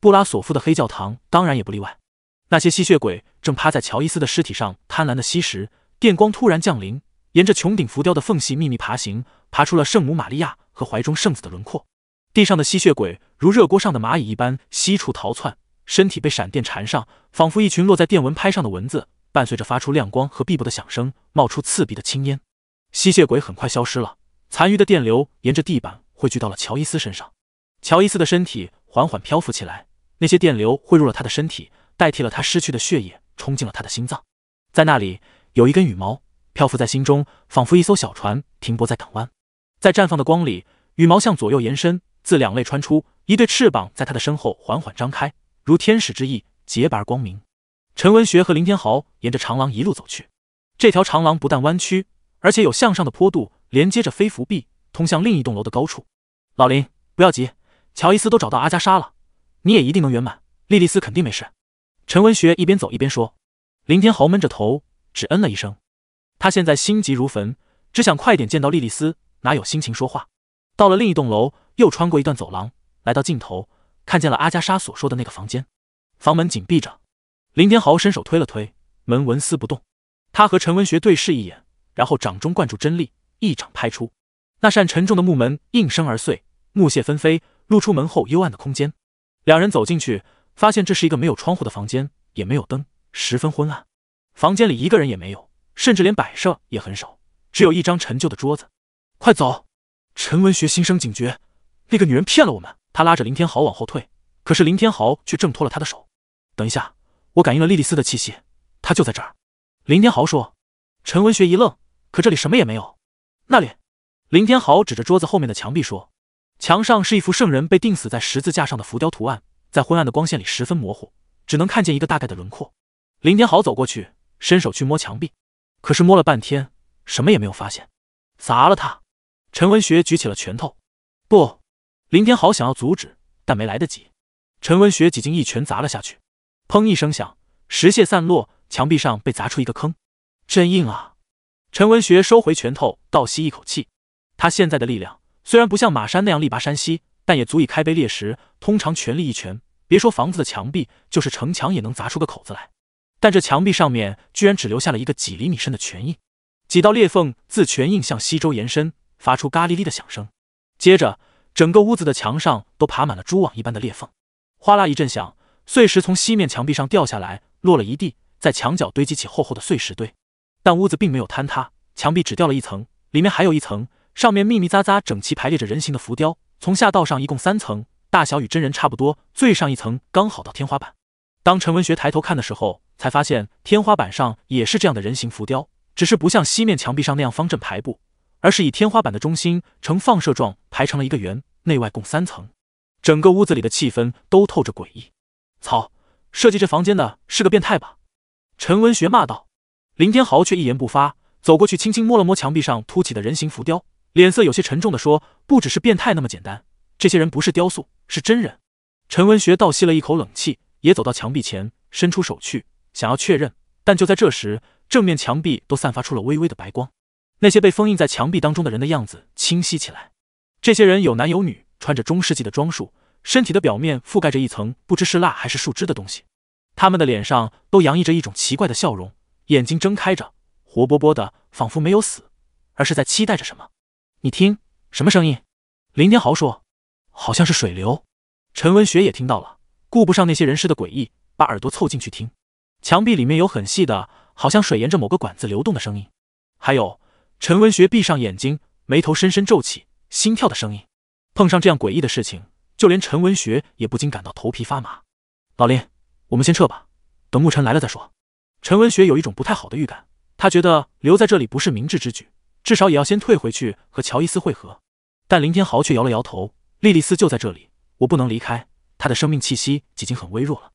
布拉索夫的黑教堂当然也不例外。那些吸血鬼正趴在乔伊斯的尸体上贪婪的吸食，电光突然降临，沿着穹顶浮雕的缝隙秘密爬行，爬出了圣母玛利亚和怀中圣子的轮廓。地上的吸血鬼如热锅上的蚂蚁一般，悉处逃窜。身体被闪电缠上，仿佛一群落在电蚊拍上的蚊子，伴随着发出亮光和碧波的响声，冒出刺鼻的青烟。吸血鬼很快消失了，残余的电流沿着地板汇聚到了乔伊斯身上。乔伊斯的身体缓缓漂浮起来，那些电流汇入了他的身体，代替了他失去的血液，冲进了他的心脏。在那里，有一根羽毛漂浮在心中，仿佛一艘小船停泊在港湾。在绽放的光里，羽毛向左右延伸，自两肋穿出，一对翅膀在他的身后缓缓张开。如天使之翼，洁白而光明。陈文学和林天豪沿着长廊一路走去。这条长廊不但弯曲，而且有向上的坡度，连接着飞浮壁，通向另一栋楼的高处。老林，不要急，乔伊斯都找到阿加莎了，你也一定能圆满。莉莉丝肯定没事。陈文学一边走一边说。林天豪闷着头，只嗯了一声。他现在心急如焚，只想快点见到莉莉丝，哪有心情说话？到了另一栋楼，又穿过一段走廊，来到尽头。看见了阿加莎所说的那个房间，房门紧闭着。林天豪伸手推了推门，纹丝不动。他和陈文学对视一眼，然后掌中灌注真力，一掌拍出，那扇沉重的木门应声而碎，木屑纷飞，露出门后幽暗的空间。两人走进去，发现这是一个没有窗户的房间，也没有灯，十分昏暗。房间里一个人也没有，甚至连摆设也很少，只有一张陈旧的桌子。快走！陈文学心生警觉，那个女人骗了我们。他拉着林天豪往后退，可是林天豪却挣脱了他的手。等一下，我感应了莉莉丝的气息，她就在这儿。林天豪说。陈文学一愣，可这里什么也没有。那里？林天豪指着桌子后面的墙壁说：“墙上是一幅圣人被钉死在十字架上的浮雕图案，在昏暗的光线里十分模糊，只能看见一个大概的轮廓。”林天豪走过去，伸手去摸墙壁，可是摸了半天，什么也没有发现。砸了他！陈文学举起了拳头。不。林天豪想要阻止，但没来得及。陈文学几经一拳砸了下去，砰一声响，石屑散落，墙壁上被砸出一个坑。真硬啊！陈文学收回拳头，倒吸一口气。他现在的力量虽然不像马山那样力拔山兮，但也足以开碑裂石。通常全力一拳，别说房子的墙壁，就是城墙也能砸出个口子来。但这墙壁上面居然只留下了一个几厘米深的拳印，几道裂缝自拳印向西周延伸，发出嘎哩哩的响声。接着。整个屋子的墙上都爬满了蛛网一般的裂缝，哗啦一阵响，碎石从西面墙壁上掉下来，落了一地，在墙角堆积起厚厚的碎石堆。但屋子并没有坍塌，墙壁只掉了一层，里面还有一层，上面密密匝匝、整齐排列着人形的浮雕。从下到上一共三层，大小与真人差不多，最上一层刚好到天花板。当陈文学抬头看的时候，才发现天花板上也是这样的人形浮雕，只是不像西面墙壁上那样方阵排布。而是以天花板的中心呈放射状排成了一个圆，内外共三层，整个屋子里的气氛都透着诡异。操！设计这房间的是个变态吧？陈文学骂道。林天豪却一言不发，走过去轻轻摸了摸墙壁上凸起的人形浮雕，脸色有些沉重地说：“不只是变态那么简单，这些人不是雕塑，是真人。”陈文学倒吸了一口冷气，也走到墙壁前，伸出手去想要确认，但就在这时，正面墙壁都散发出了微微的白光。那些被封印在墙壁当中的人的样子清晰起来。这些人有男有女，穿着中世纪的装束，身体的表面覆盖着一层不知是蜡还是树枝的东西。他们的脸上都洋溢着一种奇怪的笑容，眼睛睁开着，活波波的，仿佛没有死，而是在期待着什么。你听什么声音？林天豪说：“好像是水流。”陈文学也听到了，顾不上那些人似的诡异，把耳朵凑进去听。墙壁里面有很细的，好像水沿着某个管子流动的声音，还有。陈文学闭上眼睛，眉头深深皱起，心跳的声音。碰上这样诡异的事情，就连陈文学也不禁感到头皮发麻。老林，我们先撤吧，等牧尘来了再说。陈文学有一种不太好的预感，他觉得留在这里不是明智之举，至少也要先退回去和乔伊斯会合。但林天豪却摇了摇头：“莉莉丝就在这里，我不能离开。她的生命气息已经很微弱了，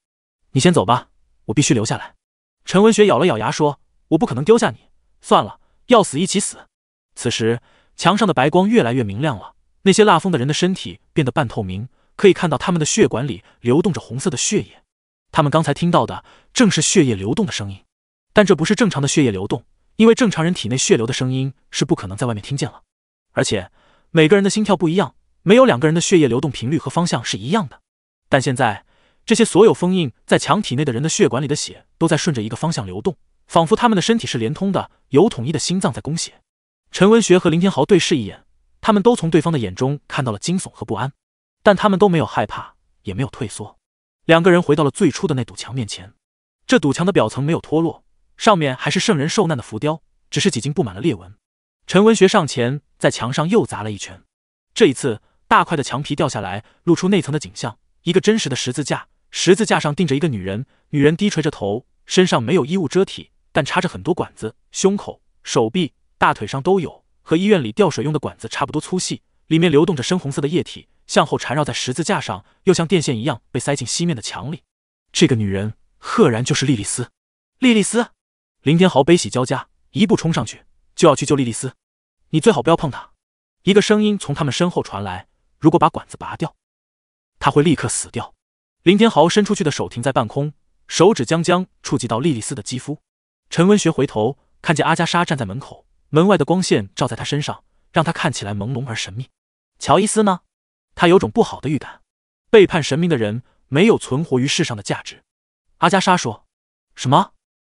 你先走吧，我必须留下来。”陈文学咬了咬牙说：“我不可能丢下你。算了。”要死一起死！此时，墙上的白光越来越明亮了。那些蜡封的人的身体变得半透明，可以看到他们的血管里流动着红色的血液。他们刚才听到的正是血液流动的声音，但这不是正常的血液流动，因为正常人体内血流的声音是不可能在外面听见了。而且，每个人的心跳不一样，没有两个人的血液流动频率和方向是一样的。但现在，这些所有封印在墙体内的人的血管里的血都在顺着一个方向流动。仿佛他们的身体是连通的，有统一的心脏在供血。陈文学和林天豪对视一眼，他们都从对方的眼中看到了惊悚和不安，但他们都没有害怕，也没有退缩。两个人回到了最初的那堵墙面前，这堵墙的表层没有脱落，上面还是圣人受难的浮雕，只是几经布满了裂纹。陈文学上前，在墙上又砸了一拳，这一次大块的墙皮掉下来，露出内层的景象：一个真实的十字架，十字架上钉着一个女人，女人低垂着头，身上没有衣物遮体。但插着很多管子，胸口、手臂、大腿上都有，和医院里吊水用的管子差不多粗细，里面流动着深红色的液体，向后缠绕在十字架上，又像电线一样被塞进西面的墙里。这个女人赫然就是莉莉丝。莉莉丝，林天豪悲喜交加，一步冲上去就要去救莉莉丝。你最好不要碰她。一个声音从他们身后传来：“如果把管子拔掉，她会立刻死掉。”林天豪伸出去的手停在半空，手指将将触及到莉莉丝的肌肤。陈文学回头看见阿加莎站在门口，门外的光线照在她身上，让她看起来朦胧而神秘。乔伊斯呢？他有种不好的预感。背叛神明的人没有存活于世上的价值。阿加莎说：“什么？”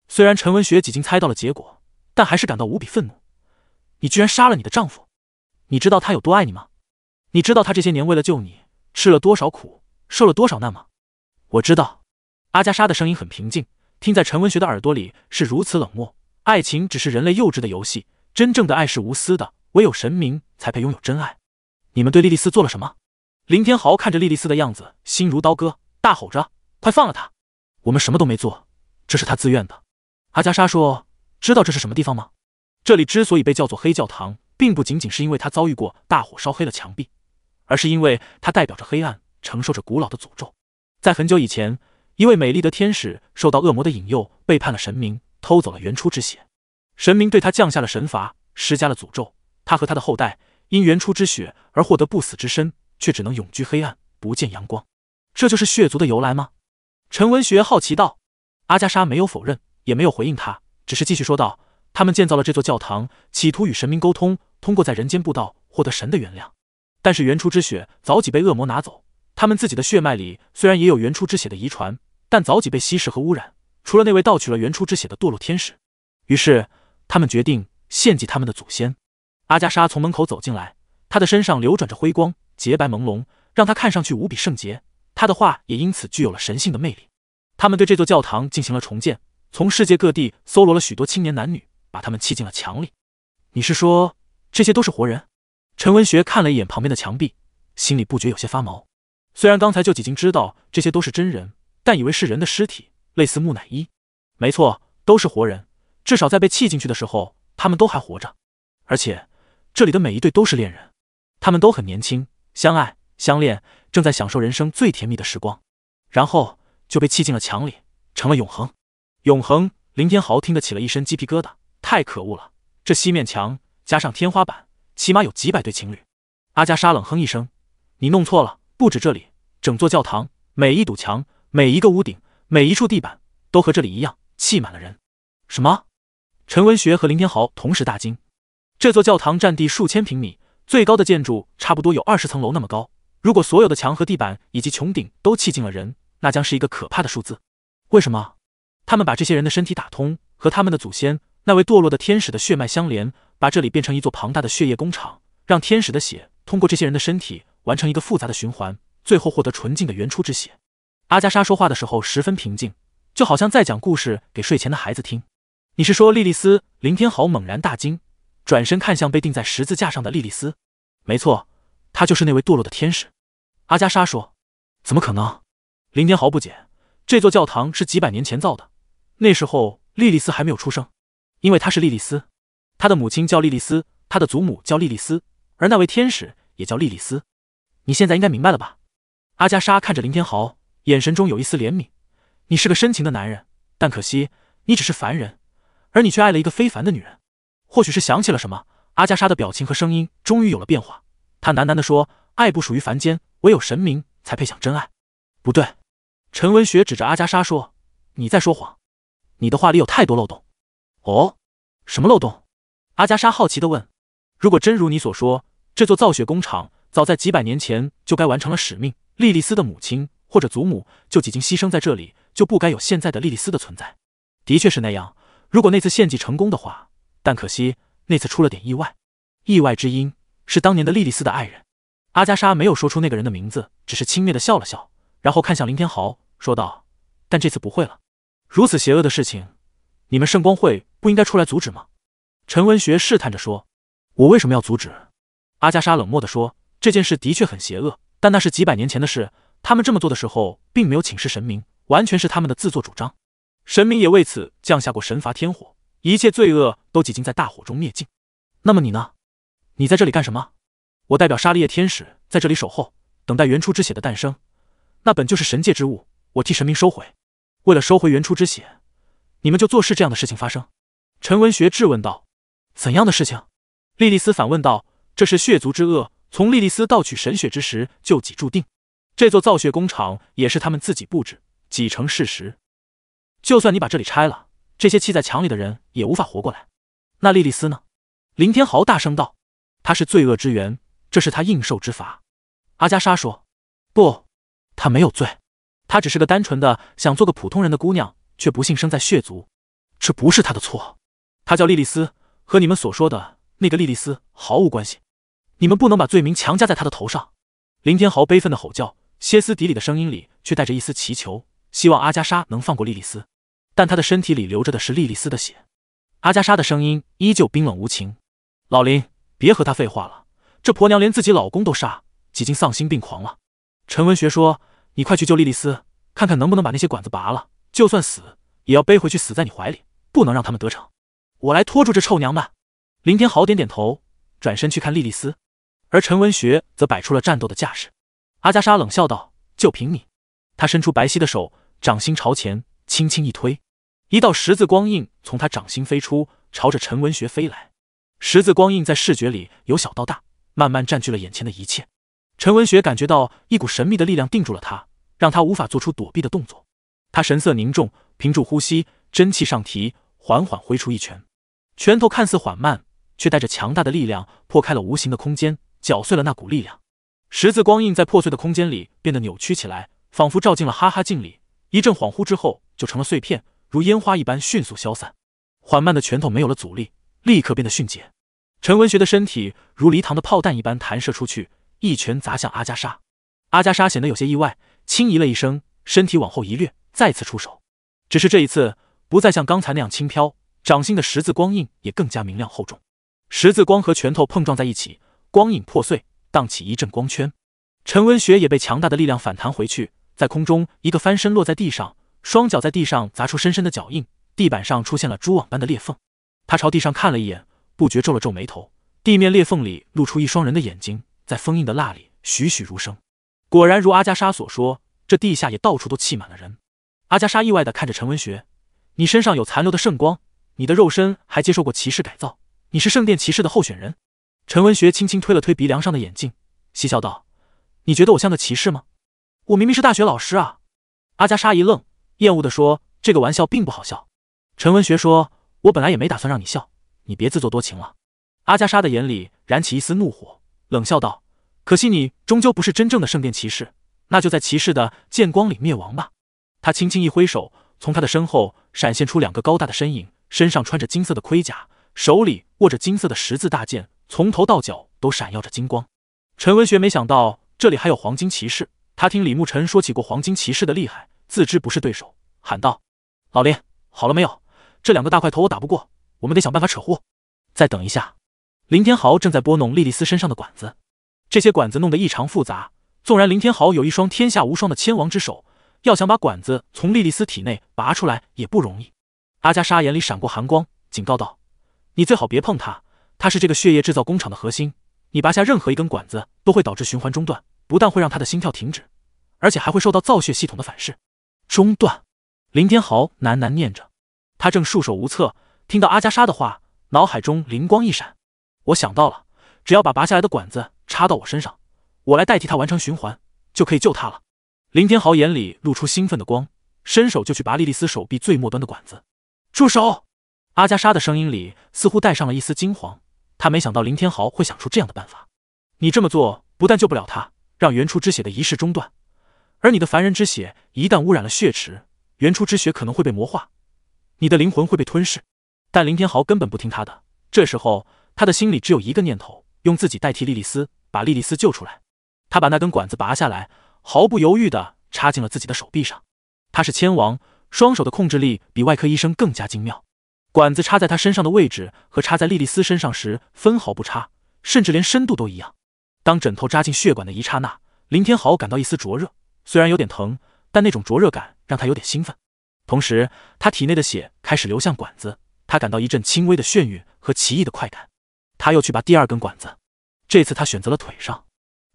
虽然陈文学已经猜到了结果，但还是感到无比愤怒。你居然杀了你的丈夫！你知道他有多爱你吗？你知道他这些年为了救你吃了多少苦，受了多少难吗？我知道。阿加莎的声音很平静。听在陈文学的耳朵里是如此冷漠，爱情只是人类幼稚的游戏，真正的爱是无私的，唯有神明才配拥有真爱。你们对莉莉丝做了什么？林天豪看着莉莉丝的样子，心如刀割，大吼着：“快放了她！我们什么都没做，这是他自愿的。”阿加莎说：“知道这是什么地方吗？这里之所以被叫做黑教堂，并不仅仅是因为它遭遇过大火烧黑了墙壁，而是因为它代表着黑暗，承受着古老的诅咒。在很久以前。”一位美丽的天使受到恶魔的引诱，背叛了神明，偷走了原初之血。神明对他降下了神罚，施加了诅咒。他和他的后代因原初之血而获得不死之身，却只能永居黑暗，不见阳光。这就是血族的由来吗？陈文学好奇道。阿加莎没有否认，也没有回应他，只是继续说道：“他们建造了这座教堂，企图与神明沟通，通过在人间布道获得神的原谅。但是原初之血早已被恶魔拿走，他们自己的血脉里虽然也有原初之血的遗传。”但早已被稀释和污染，除了那位盗取了原初之血的堕落天使。于是，他们决定献祭他们的祖先。阿加莎从门口走进来，她的身上流转着辉光，洁白朦胧，让她看上去无比圣洁。她的话也因此具有了神性的魅力。他们对这座教堂进行了重建，从世界各地搜罗了许多青年男女，把他们砌进了墙里。你是说这些都是活人？陈文学看了一眼旁边的墙壁，心里不觉有些发毛。虽然刚才就已经知道这些都是真人。但以为是人的尸体，类似木乃伊，没错，都是活人，至少在被砌进去的时候，他们都还活着。而且这里的每一对都是恋人，他们都很年轻，相爱相恋，正在享受人生最甜蜜的时光，然后就被砌进了墙里，成了永恒。永恒。林天豪听得起了一身鸡皮疙瘩，太可恶了！这西面墙加上天花板，起码有几百对情侣。阿加莎冷哼一声：“你弄错了，不止这里，整座教堂每一堵墙。”每一个屋顶，每一处地板，都和这里一样，砌满了人。什么？陈文学和林天豪同时大惊。这座教堂占地数千平米，最高的建筑差不多有二十层楼那么高。如果所有的墙和地板以及穹顶都砌进了人，那将是一个可怕的数字。为什么？他们把这些人的身体打通，和他们的祖先那位堕落的天使的血脉相连，把这里变成一座庞大的血液工厂，让天使的血通过这些人的身体完成一个复杂的循环，最后获得纯净的原初之血。阿加莎说话的时候十分平静，就好像在讲故事给睡前的孩子听。你是说莉莉丝？林天豪猛然大惊，转身看向被钉在十字架上的莉莉丝。没错，她就是那位堕落的天使。阿加莎说：“怎么可能？”林天豪不解。这座教堂是几百年前造的，那时候莉莉丝还没有出生。因为她是莉莉丝，她的母亲叫莉莉丝，她的祖母叫莉莉丝，而那位天使也叫莉莉丝。你现在应该明白了吧？阿加莎看着林天豪。眼神中有一丝怜悯，你是个深情的男人，但可惜你只是凡人，而你却爱了一个非凡的女人。或许是想起了什么，阿加莎的表情和声音终于有了变化。她喃喃地说：“爱不属于凡间，唯有神明才配享真爱。”不对，陈文学指着阿加莎说：“你在说谎，你的话里有太多漏洞。”哦，什么漏洞？阿加莎好奇地问：“如果真如你所说，这座造血工厂早在几百年前就该完成了使命，莉莉丝的母亲。”或者祖母就已经牺牲在这里，就不该有现在的莉莉丝的存在。的确是那样。如果那次献祭成功的话，但可惜那次出了点意外。意外之因是当年的莉莉丝的爱人阿加莎没有说出那个人的名字，只是轻蔑的笑了笑，然后看向林天豪说道：“但这次不会了。如此邪恶的事情，你们圣光会不应该出来阻止吗？”陈文学试探着说：“我为什么要阻止？”阿加莎冷漠的说：“这件事的确很邪恶，但那是几百年前的事。”他们这么做的时候，并没有请示神明，完全是他们的自作主张。神明也为此降下过神罚天火，一切罪恶都已经在大火中灭尽。那么你呢？你在这里干什么？我代表沙利叶天使在这里守候，等待原初之血的诞生。那本就是神界之物，我替神明收回。为了收回原初之血，你们就做事这样的事情发生？陈文学质问道。怎样的事情？莉莉丝反问道。这是血族之恶，从莉莉丝盗取神血之时就己注定。这座造血工厂也是他们自己布置，几成事实？就算你把这里拆了，这些砌在墙里的人也无法活过来。那莉莉丝呢？林天豪大声道：“她是罪恶之源，这是她应受之罚。”阿加莎说：“不，她没有罪，她只是个单纯的想做个普通人的姑娘，却不幸生在血族，这不是她的错。她叫莉莉丝，和你们所说的那个莉莉丝毫无关系。你们不能把罪名强加在她的头上。”林天豪悲愤的吼叫。歇斯底里的声音里却带着一丝祈求，希望阿加莎能放过莉莉丝，但她的身体里流着的是莉莉丝的血。阿加莎的声音依旧冰冷无情：“老林，别和她废话了，这婆娘连自己老公都杀，已经丧心病狂了。”陈文学说：“你快去救莉莉丝，看看能不能把那些管子拔了。就算死，也要背回去死在你怀里，不能让他们得逞。”我来拖住这臭娘们。林天豪点点头，转身去看莉莉丝，而陈文学则摆出了战斗的架势。阿加莎冷笑道：“就凭你！”她伸出白皙的手，掌心朝前，轻轻一推，一道十字光印从她掌心飞出，朝着陈文学飞来。十字光印在视觉里由小到大，慢慢占据了眼前的一切。陈文学感觉到一股神秘的力量定住了他，让他无法做出躲避的动作。他神色凝重，屏住呼吸，真气上提，缓缓挥出一拳。拳头看似缓慢，却带着强大的力量，破开了无形的空间，搅碎了那股力量。十字光印在破碎的空间里变得扭曲起来，仿佛照进了哈哈镜里。一阵恍惚之后，就成了碎片，如烟花一般迅速消散。缓慢的拳头没有了阻力，立刻变得迅捷。陈文学的身体如离膛的炮弹一般弹射出去，一拳砸向阿加莎。阿加莎显得有些意外，轻咦了一声，身体往后一掠，再次出手。只是这一次不再像刚才那样轻飘，掌心的十字光印也更加明亮厚重。十字光和拳头碰撞在一起，光影破碎。荡起一阵光圈，陈文学也被强大的力量反弹回去，在空中一个翻身落在地上，双脚在地上砸出深深的脚印，地板上出现了蛛网般的裂缝。他朝地上看了一眼，不觉皱了皱眉头。地面裂缝里露出一双人的眼睛，在封印的蜡里栩栩如生。果然如阿加莎所说，这地下也到处都砌满了人。阿加莎意外地看着陈文学：“你身上有残留的圣光，你的肉身还接受过骑士改造，你是圣殿骑士的候选人。”陈文学轻轻推了推鼻梁上的眼镜，嬉笑道：“你觉得我像个骑士吗？我明明是大学老师啊！”阿加莎一愣，厌恶的说：“这个玩笑并不好笑。”陈文学说：“我本来也没打算让你笑，你别自作多情了。”阿加莎的眼里燃起一丝怒火，冷笑道：“可惜你终究不是真正的圣殿骑士，那就在骑士的剑光里灭亡吧！”他轻轻一挥手，从他的身后闪现出两个高大的身影，身上穿着金色的盔甲，手里握着金色的十字大剑。从头到脚都闪耀着金光，陈文学没想到这里还有黄金骑士，他听李牧尘说起过黄金骑士的厉害，自知不是对手，喊道：“老林，好了没有？这两个大块头我打不过，我们得想办法扯呼。”再等一下，林天豪正在拨弄莉莉丝身上的管子，这些管子弄得异常复杂，纵然林天豪有一双天下无双的千王之手，要想把管子从莉莉丝体内拔出来也不容易。阿加莎眼里闪过寒光，警告道：“你最好别碰他。”它是这个血液制造工厂的核心，你拔下任何一根管子都会导致循环中断，不但会让他的心跳停止，而且还会受到造血系统的反噬。中断。林天豪喃喃念着，他正束手无策，听到阿加莎的话，脑海中灵光一闪，我想到了，只要把拔下来的管子插到我身上，我来代替他完成循环，就可以救他了。林天豪眼里露出兴奋的光，伸手就去拔莉莉丝手臂最末端的管子。住手！阿加莎的声音里似乎带上了一丝惊慌。他没想到林天豪会想出这样的办法。你这么做不但救不了他，让原初之血的仪式中断，而你的凡人之血一旦污染了血池，原初之血可能会被魔化，你的灵魂会被吞噬。但林天豪根本不听他的。这时候，他的心里只有一个念头：用自己代替莉莉丝，把莉莉丝救出来。他把那根管子拔下来，毫不犹豫的插进了自己的手臂上。他是千王，双手的控制力比外科医生更加精妙。管子插在他身上的位置和插在莉莉丝身上时分毫不差，甚至连深度都一样。当枕头扎进血管的一刹那，林天豪感到一丝灼热，虽然有点疼，但那种灼热感让他有点兴奋。同时，他体内的血开始流向管子，他感到一阵轻微的眩晕和奇异的快感。他又去拔第二根管子，这次他选择了腿上，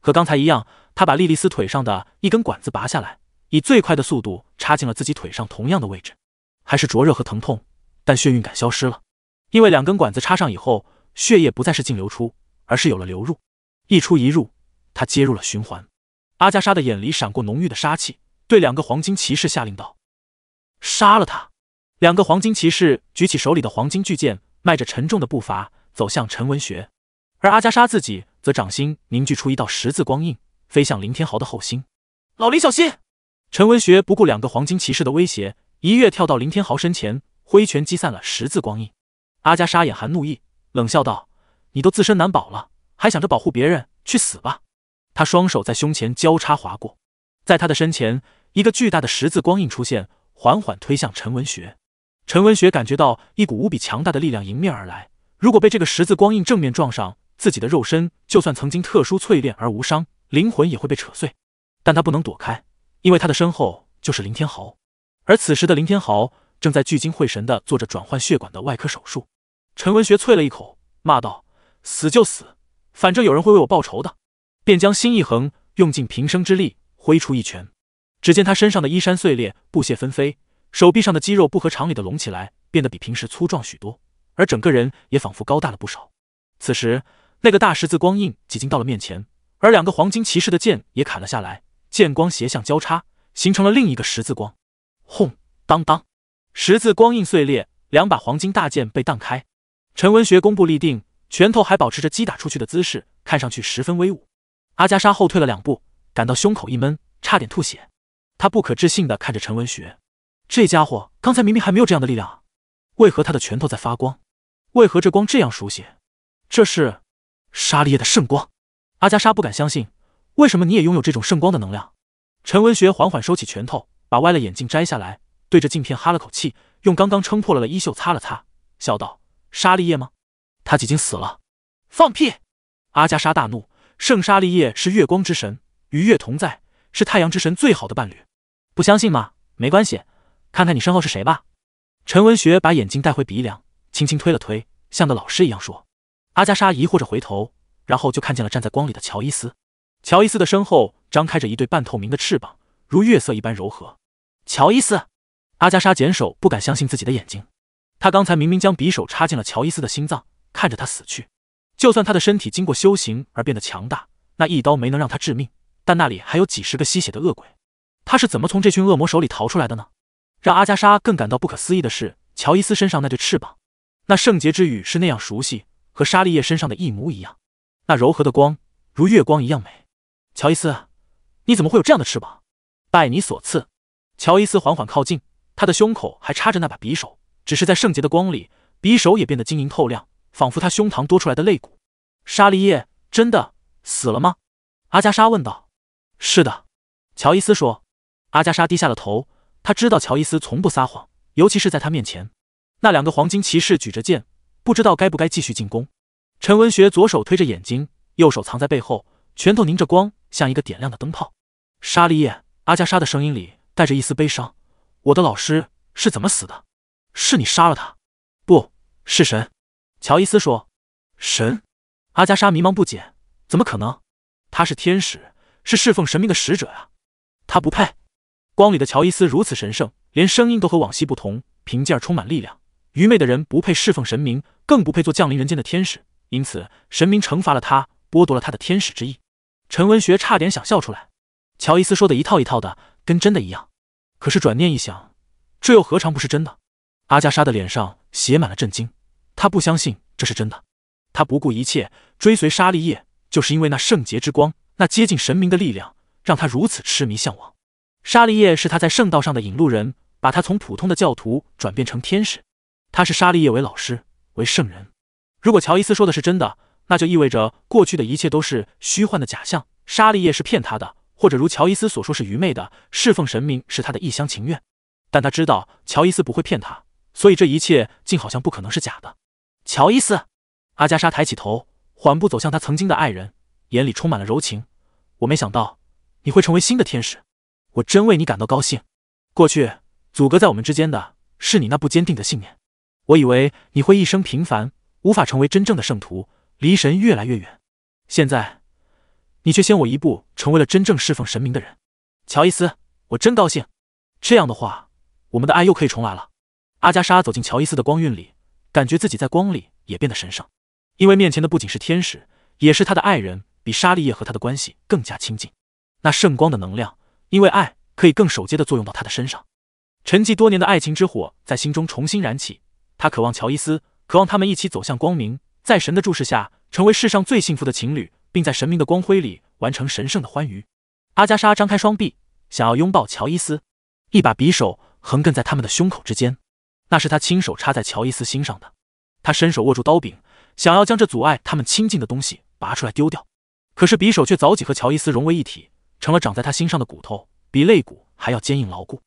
和刚才一样，他把莉莉丝腿上的一根管子拔下来，以最快的速度插进了自己腿上同样的位置，还是灼热和疼痛。但眩晕感消失了，因为两根管子插上以后，血液不再是净流出，而是有了流入，一出一入，他接入了循环。阿加莎的眼里闪过浓郁的杀气，对两个黄金骑士下令道：“杀了他！”两个黄金骑士举起手里的黄金巨剑，迈着沉重的步伐走向陈文学，而阿加莎自己则掌心凝聚出一道十字光印，飞向林天豪的后心。老林，小心！陈文学不顾两个黄金骑士的威胁，一跃跳到林天豪身前。挥拳击散了十字光印，阿加莎眼含怒意，冷笑道：“你都自身难保了，还想着保护别人？去死吧！”他双手在胸前交叉划过，在他的身前，一个巨大的十字光印出现，缓缓推向陈文学。陈文学感觉到一股无比强大的力量迎面而来，如果被这个十字光印正面撞上，自己的肉身就算曾经特殊淬炼而无伤，灵魂也会被扯碎。但他不能躲开，因为他的身后就是林天豪，而此时的林天豪。正在聚精会神地做着转换血管的外科手术，陈文学啐了一口，骂道：“死就死，反正有人会为我报仇的。”便将心一横，用尽平生之力挥出一拳。只见他身上的衣衫碎裂，布屑纷飞，手臂上的肌肉不合常理的隆起来，变得比平时粗壮许多，而整个人也仿佛高大了不少。此时，那个大十字光印已经到了面前，而两个黄金骑士的剑也砍了下来，剑光斜向交叉，形成了另一个十字光。轰！当当！十字光印碎裂，两把黄金大剑被荡开。陈文学弓步立定，拳头还保持着击打出去的姿势，看上去十分威武。阿加莎后退了两步，感到胸口一闷，差点吐血。他不可置信地看着陈文学，这家伙刚才明明还没有这样的力量啊！为何他的拳头在发光？为何这光这样熟悉？这是沙利叶的圣光！阿加莎不敢相信，为什么你也拥有这种圣光的能量？陈文学缓缓收起拳头，把歪了眼镜摘下来。对着镜片哈了口气，用刚刚撑破了的衣袖擦了擦，笑道：“沙利叶吗？他已经死了。”放屁！阿加莎大怒：“圣沙利叶是月光之神，与月同在，是太阳之神最好的伴侣。”不相信吗？没关系，看看你身后是谁吧。陈文学把眼睛带回鼻梁，轻轻推了推，像个老师一样说：“阿加莎，疑惑着回头，然后就看见了站在光里的乔伊斯。乔伊斯的身后张开着一对半透明的翅膀，如月色一般柔和。乔伊斯。”阿加莎·简手不敢相信自己的眼睛，他刚才明明将匕首插进了乔伊斯的心脏，看着他死去。就算他的身体经过修行而变得强大，那一刀没能让他致命，但那里还有几十个吸血的恶鬼，他是怎么从这群恶魔手里逃出来的呢？让阿加莎更感到不可思议的是，乔伊斯身上那对翅膀，那圣洁之羽是那样熟悉，和莎莉叶身上的一模一样。那柔和的光如月光一样美。乔伊斯，你怎么会有这样的翅膀？拜你所赐。乔伊斯缓缓靠近。他的胸口还插着那把匕首，只是在圣洁的光里，匕首也变得晶莹透亮，仿佛他胸膛多出来的肋骨。沙利叶真的死了吗？阿加莎问道。是的，乔伊斯说。阿加莎低下了头，他知道乔伊斯从不撒谎，尤其是在他面前。那两个黄金骑士举着剑，不知道该不该继续进攻。陈文学左手推着眼睛，右手藏在背后，拳头凝着光，像一个点亮的灯泡。沙利叶，阿加莎的声音里带着一丝悲伤。我的老师是怎么死的？是你杀了他？不是神。乔伊斯说：“神。”阿加莎迷茫不解：“怎么可能？他是天使，是侍奉神明的使者呀，他不配。”光里的乔伊斯如此神圣，连声音都和往昔不同，平静而充满力量。愚昧的人不配侍奉神明，更不配做降临人间的天使。因此，神明惩罚了他，剥夺了他的天使之意。陈文学差点想笑出来。乔伊斯说的一套一套的，跟真的一样。可是转念一想，这又何尝不是真的？阿加莎的脸上写满了震惊，她不相信这是真的。她不顾一切追随沙利叶，就是因为那圣洁之光，那接近神明的力量，让她如此痴迷向往。沙利叶是他在圣道上的引路人，把他从普通的教徒转变成天使。他是沙利叶为老师，为圣人。如果乔伊斯说的是真的，那就意味着过去的一切都是虚幻的假象，沙利叶是骗他的。或者如乔伊斯所说是愚昧的，侍奉神明是他的一厢情愿。但他知道乔伊斯不会骗他，所以这一切竟好像不可能是假的。乔伊斯，阿加莎抬起头，缓步走向他曾经的爱人，眼里充满了柔情。我没想到你会成为新的天使，我真为你感到高兴。过去阻隔在我们之间的是你那不坚定的信念。我以为你会一生平凡，无法成为真正的圣徒，离神越来越远。现在。你却先我一步成为了真正侍奉神明的人，乔伊斯，我真高兴。这样的话，我们的爱又可以重来了。阿加莎走进乔伊斯的光晕里，感觉自己在光里也变得神圣，因为面前的不仅是天使，也是他的爱人，比莎莉叶和他的关系更加亲近。那圣光的能量，因为爱，可以更首接的作用到他的身上。沉寂多年的爱情之火在心中重新燃起，他渴望乔伊斯，渴望他们一起走向光明，在神的注视下，成为世上最幸福的情侣。并在神明的光辉里完成神圣的欢愉。阿加莎张开双臂，想要拥抱乔伊斯，一把匕首横亘在他们的胸口之间，那是他亲手插在乔伊斯心上的。他伸手握住刀柄，想要将这阻碍他们亲近的东西拔出来丢掉，可是匕首却早己和乔伊斯融为一体，成了长在他心上的骨头，比肋骨还要坚硬牢固，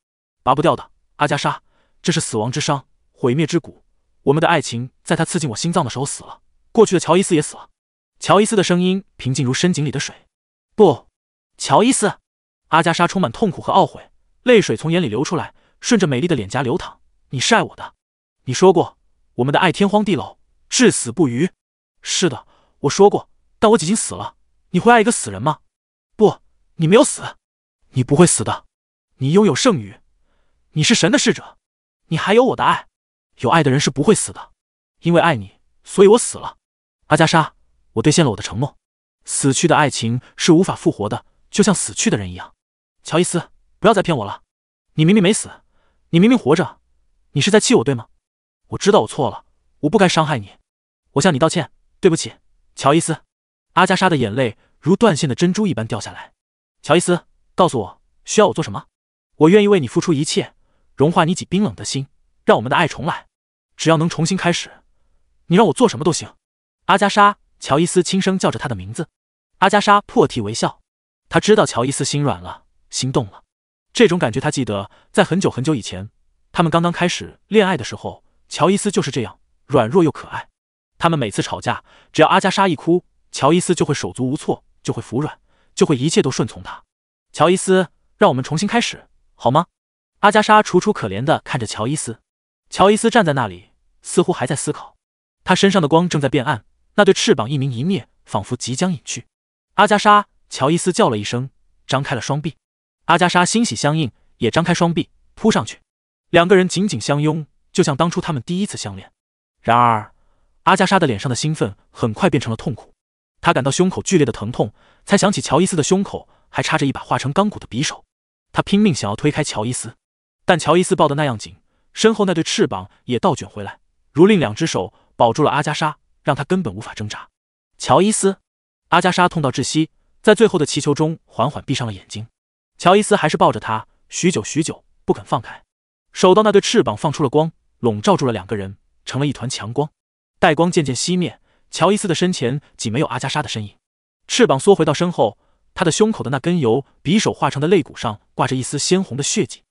拔不掉的。阿加莎，这是死亡之伤，毁灭之骨。我们的爱情在他刺进我心脏的时候死了，过去的乔伊斯也死了。乔伊斯的声音平静如深井里的水。不，乔伊斯，阿加莎充满痛苦和懊悔，泪水从眼里流出来，顺着美丽的脸颊流淌。你是爱我的，你说过我们的爱天荒地老，至死不渝。是的，我说过，但我已经死了。你会爱一个死人吗？不，你没有死，你不会死的。你拥有剩余，你是神的侍者，你还有我的爱。有爱的人是不会死的，因为爱你，所以我死了，阿加莎。我兑现了我的承诺，死去的爱情是无法复活的，就像死去的人一样。乔伊斯，不要再骗我了，你明明没死，你明明活着，你是在气我对吗？我知道我错了，我不该伤害你，我向你道歉，对不起，乔伊斯。阿加莎的眼泪如断线的珍珠一般掉下来。乔伊斯，告诉我需要我做什么，我愿意为你付出一切，融化你几冰冷的心，让我们的爱重来，只要能重新开始，你让我做什么都行。阿加莎。乔伊斯轻声叫着他的名字，阿加莎破涕为笑。他知道乔伊斯心软了，心动了。这种感觉，他记得在很久很久以前，他们刚刚开始恋爱的时候，乔伊斯就是这样软弱又可爱。他们每次吵架，只要阿加莎一哭，乔伊斯就会手足无措，就会服软，就会一切都顺从他。乔伊斯，让我们重新开始好吗？阿加莎楚楚可怜的看着乔伊斯，乔伊斯站在那里，似乎还在思考。他身上的光正在变暗。那对翅膀一明一灭，仿佛即将隐去。阿加莎·乔伊斯叫了一声，张开了双臂。阿加莎欣喜相应，也张开双臂扑上去。两个人紧紧相拥，就像当初他们第一次相恋。然而，阿加莎的脸上的兴奋很快变成了痛苦。她感到胸口剧烈的疼痛，才想起乔伊斯的胸口还插着一把化成钢骨的匕首。她拼命想要推开乔伊斯，但乔伊斯抱得那样紧，身后那对翅膀也倒卷回来，如另两只手保住了阿加莎。让他根本无法挣扎。乔伊斯，阿加莎痛到窒息，在最后的祈求中，缓缓闭上了眼睛。乔伊斯还是抱着他，许久许久不肯放开。手到那对翅膀放出了光，笼罩住了两个人，成了一团强光。待光渐渐熄灭，乔伊斯的身前仅没有阿加莎的身影，翅膀缩回到身后。他的胸口的那根由匕首化成的肋骨上，挂着一丝鲜红的血迹，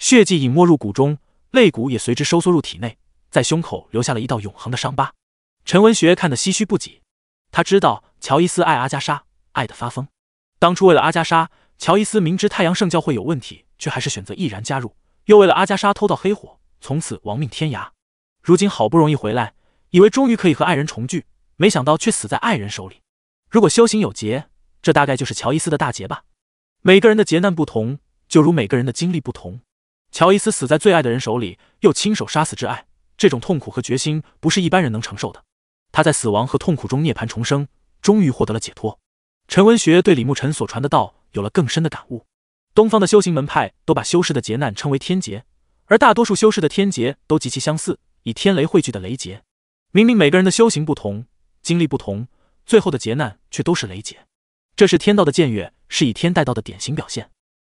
血迹隐没入骨中，肋骨也随之收缩入体内，在胸口留下了一道永恒的伤疤。陈文学看得唏嘘不已，他知道乔伊斯爱阿加莎，爱得发疯。当初为了阿加莎，乔伊斯明知太阳圣教会有问题，却还是选择毅然加入；又为了阿加莎偷盗黑火，从此亡命天涯。如今好不容易回来，以为终于可以和爱人重聚，没想到却死在爱人手里。如果修行有劫，这大概就是乔伊斯的大劫吧。每个人的劫难不同，就如每个人的经历不同。乔伊斯死在最爱的人手里，又亲手杀死挚爱，这种痛苦和决心不是一般人能承受的。他在死亡和痛苦中涅盘重生，终于获得了解脱。陈文学对李牧尘所传的道有了更深的感悟。东方的修行门派都把修士的劫难称为天劫，而大多数修士的天劫都极其相似，以天雷汇聚的雷劫。明明每个人的修行不同，经历不同，最后的劫难却都是雷劫。这是天道的僭越，是以天代道的典型表现。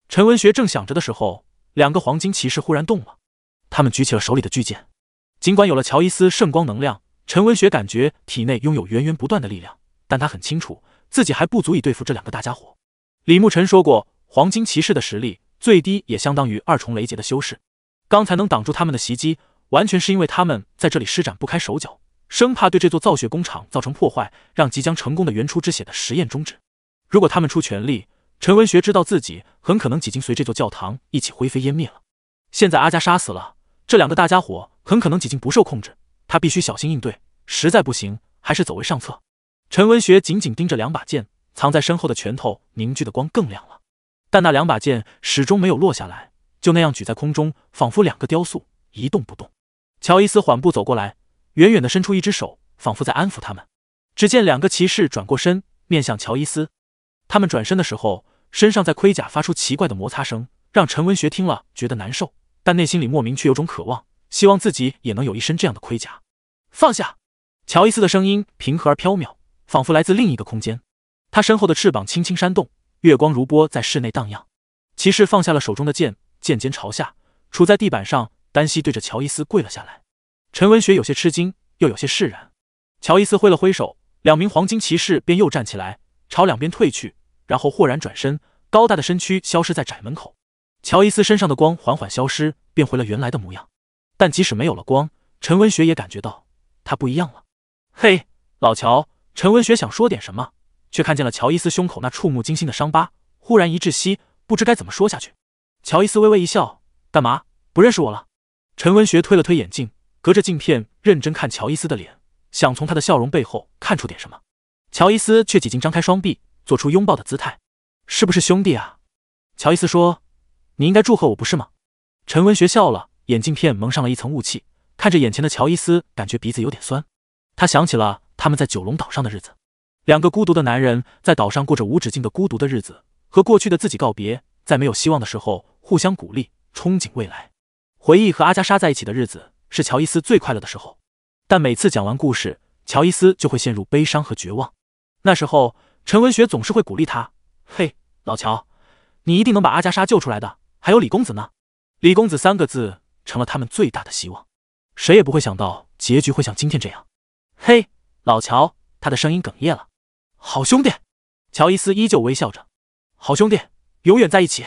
陈文学正想着的时候，两个黄金骑士忽然动了，他们举起了手里的巨剑。尽管有了乔伊斯圣光能量。陈文学感觉体内拥有源源不断的力量，但他很清楚自己还不足以对付这两个大家伙。李牧尘说过，黄金骑士的实力最低也相当于二重雷劫的修士。刚才能挡住他们的袭击，完全是因为他们在这里施展不开手脚，生怕对这座造血工厂造成破坏，让即将成功的原初之血的实验终止。如果他们出全力，陈文学知道自己很可能已经随这座教堂一起灰飞烟灭了。现在阿加杀死了这两个大家伙，很可能已经不受控制。他必须小心应对，实在不行，还是走为上策。陈文学紧紧盯着两把剑，藏在身后的拳头凝聚的光更亮了。但那两把剑始终没有落下来，就那样举在空中，仿佛两个雕塑，一动不动。乔伊斯缓步走过来，远远的伸出一只手，仿佛在安抚他们。只见两个骑士转过身，面向乔伊斯。他们转身的时候，身上在盔甲发出奇怪的摩擦声，让陈文学听了觉得难受，但内心里莫名却有种渴望。希望自己也能有一身这样的盔甲。放下，乔伊斯的声音平和而飘渺，仿佛来自另一个空间。他身后的翅膀轻轻扇动，月光如波在室内荡漾。骑士放下了手中的剑，剑尖朝下，杵在地板上，单膝对着乔伊斯跪了下来。陈文学有些吃惊，又有些释然。乔伊斯挥了挥手，两名黄金骑士便又站起来，朝两边退去，然后豁然转身，高大的身躯消失在窄门口。乔伊斯身上的光缓缓消失，变回了原来的模样。但即使没有了光，陈文学也感觉到他不一样了。嘿，老乔，陈文学想说点什么，却看见了乔伊斯胸口那触目惊心的伤疤，忽然一窒息，不知该怎么说下去。乔伊斯微微一笑：“干嘛不认识我了？”陈文学推了推眼镜，隔着镜片认真看乔伊斯的脸，想从他的笑容背后看出点什么。乔伊斯却几近张开双臂，做出拥抱的姿态：“是不是兄弟啊？”乔伊斯说：“你应该祝贺我不是吗？”陈文学笑了。眼镜片蒙上了一层雾气，看着眼前的乔伊斯，感觉鼻子有点酸。他想起了他们在九龙岛上的日子，两个孤独的男人在岛上过着无止境的孤独的日子，和过去的自己告别，在没有希望的时候互相鼓励，憧憬未来。回忆和阿加莎在一起的日子是乔伊斯最快乐的时候，但每次讲完故事，乔伊斯就会陷入悲伤和绝望。那时候，陈文学总是会鼓励他：“嘿，老乔，你一定能把阿加莎救出来的。”还有李公子呢？李公子三个字。成了他们最大的希望，谁也不会想到结局会像今天这样。嘿，老乔，他的声音哽咽了。好兄弟，乔伊斯依旧微笑着。好兄弟，永远在一起。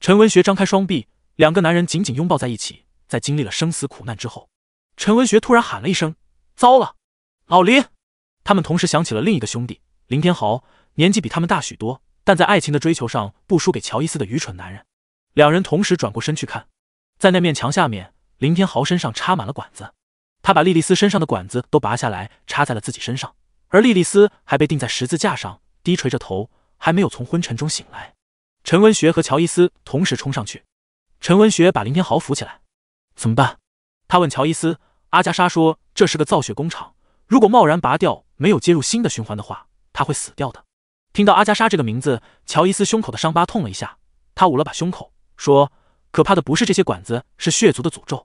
陈文学张开双臂，两个男人紧紧拥抱在一起。在经历了生死苦难之后，陈文学突然喊了一声：“糟了！”老林，他们同时想起了另一个兄弟林天豪，年纪比他们大许多，但在爱情的追求上不输给乔伊斯的愚蠢男人。两人同时转过身去看。在那面墙下面，林天豪身上插满了管子，他把莉莉丝身上的管子都拔下来，插在了自己身上，而莉莉丝还被钉在十字架上，低垂着头，还没有从昏沉中醒来。陈文学和乔伊斯同时冲上去，陈文学把林天豪扶起来，怎么办？他问乔伊斯。阿加莎说：“这是个造血工厂，如果贸然拔掉，没有接入新的循环的话，他会死掉的。”听到阿加莎这个名字，乔伊斯胸口的伤疤痛了一下，他捂了把胸口，说。可怕的不是这些管子，是血族的诅咒。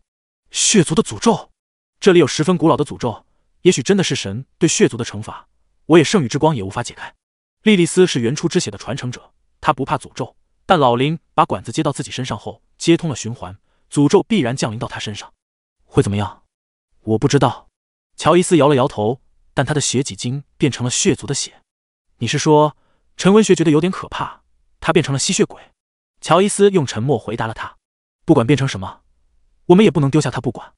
血族的诅咒，这里有十分古老的诅咒，也许真的是神对血族的惩罚。我也圣域之光也无法解开。莉莉丝是原初之血的传承者，她不怕诅咒。但老林把管子接到自己身上后，接通了循环，诅咒必然降临到她身上。会怎么样？我不知道。乔伊斯摇了摇头，但他的血几经变成了血族的血。你是说？陈文学觉得有点可怕，他变成了吸血鬼。乔伊斯用沉默回答了他。不管变成什么，我们也不能丢下他不管。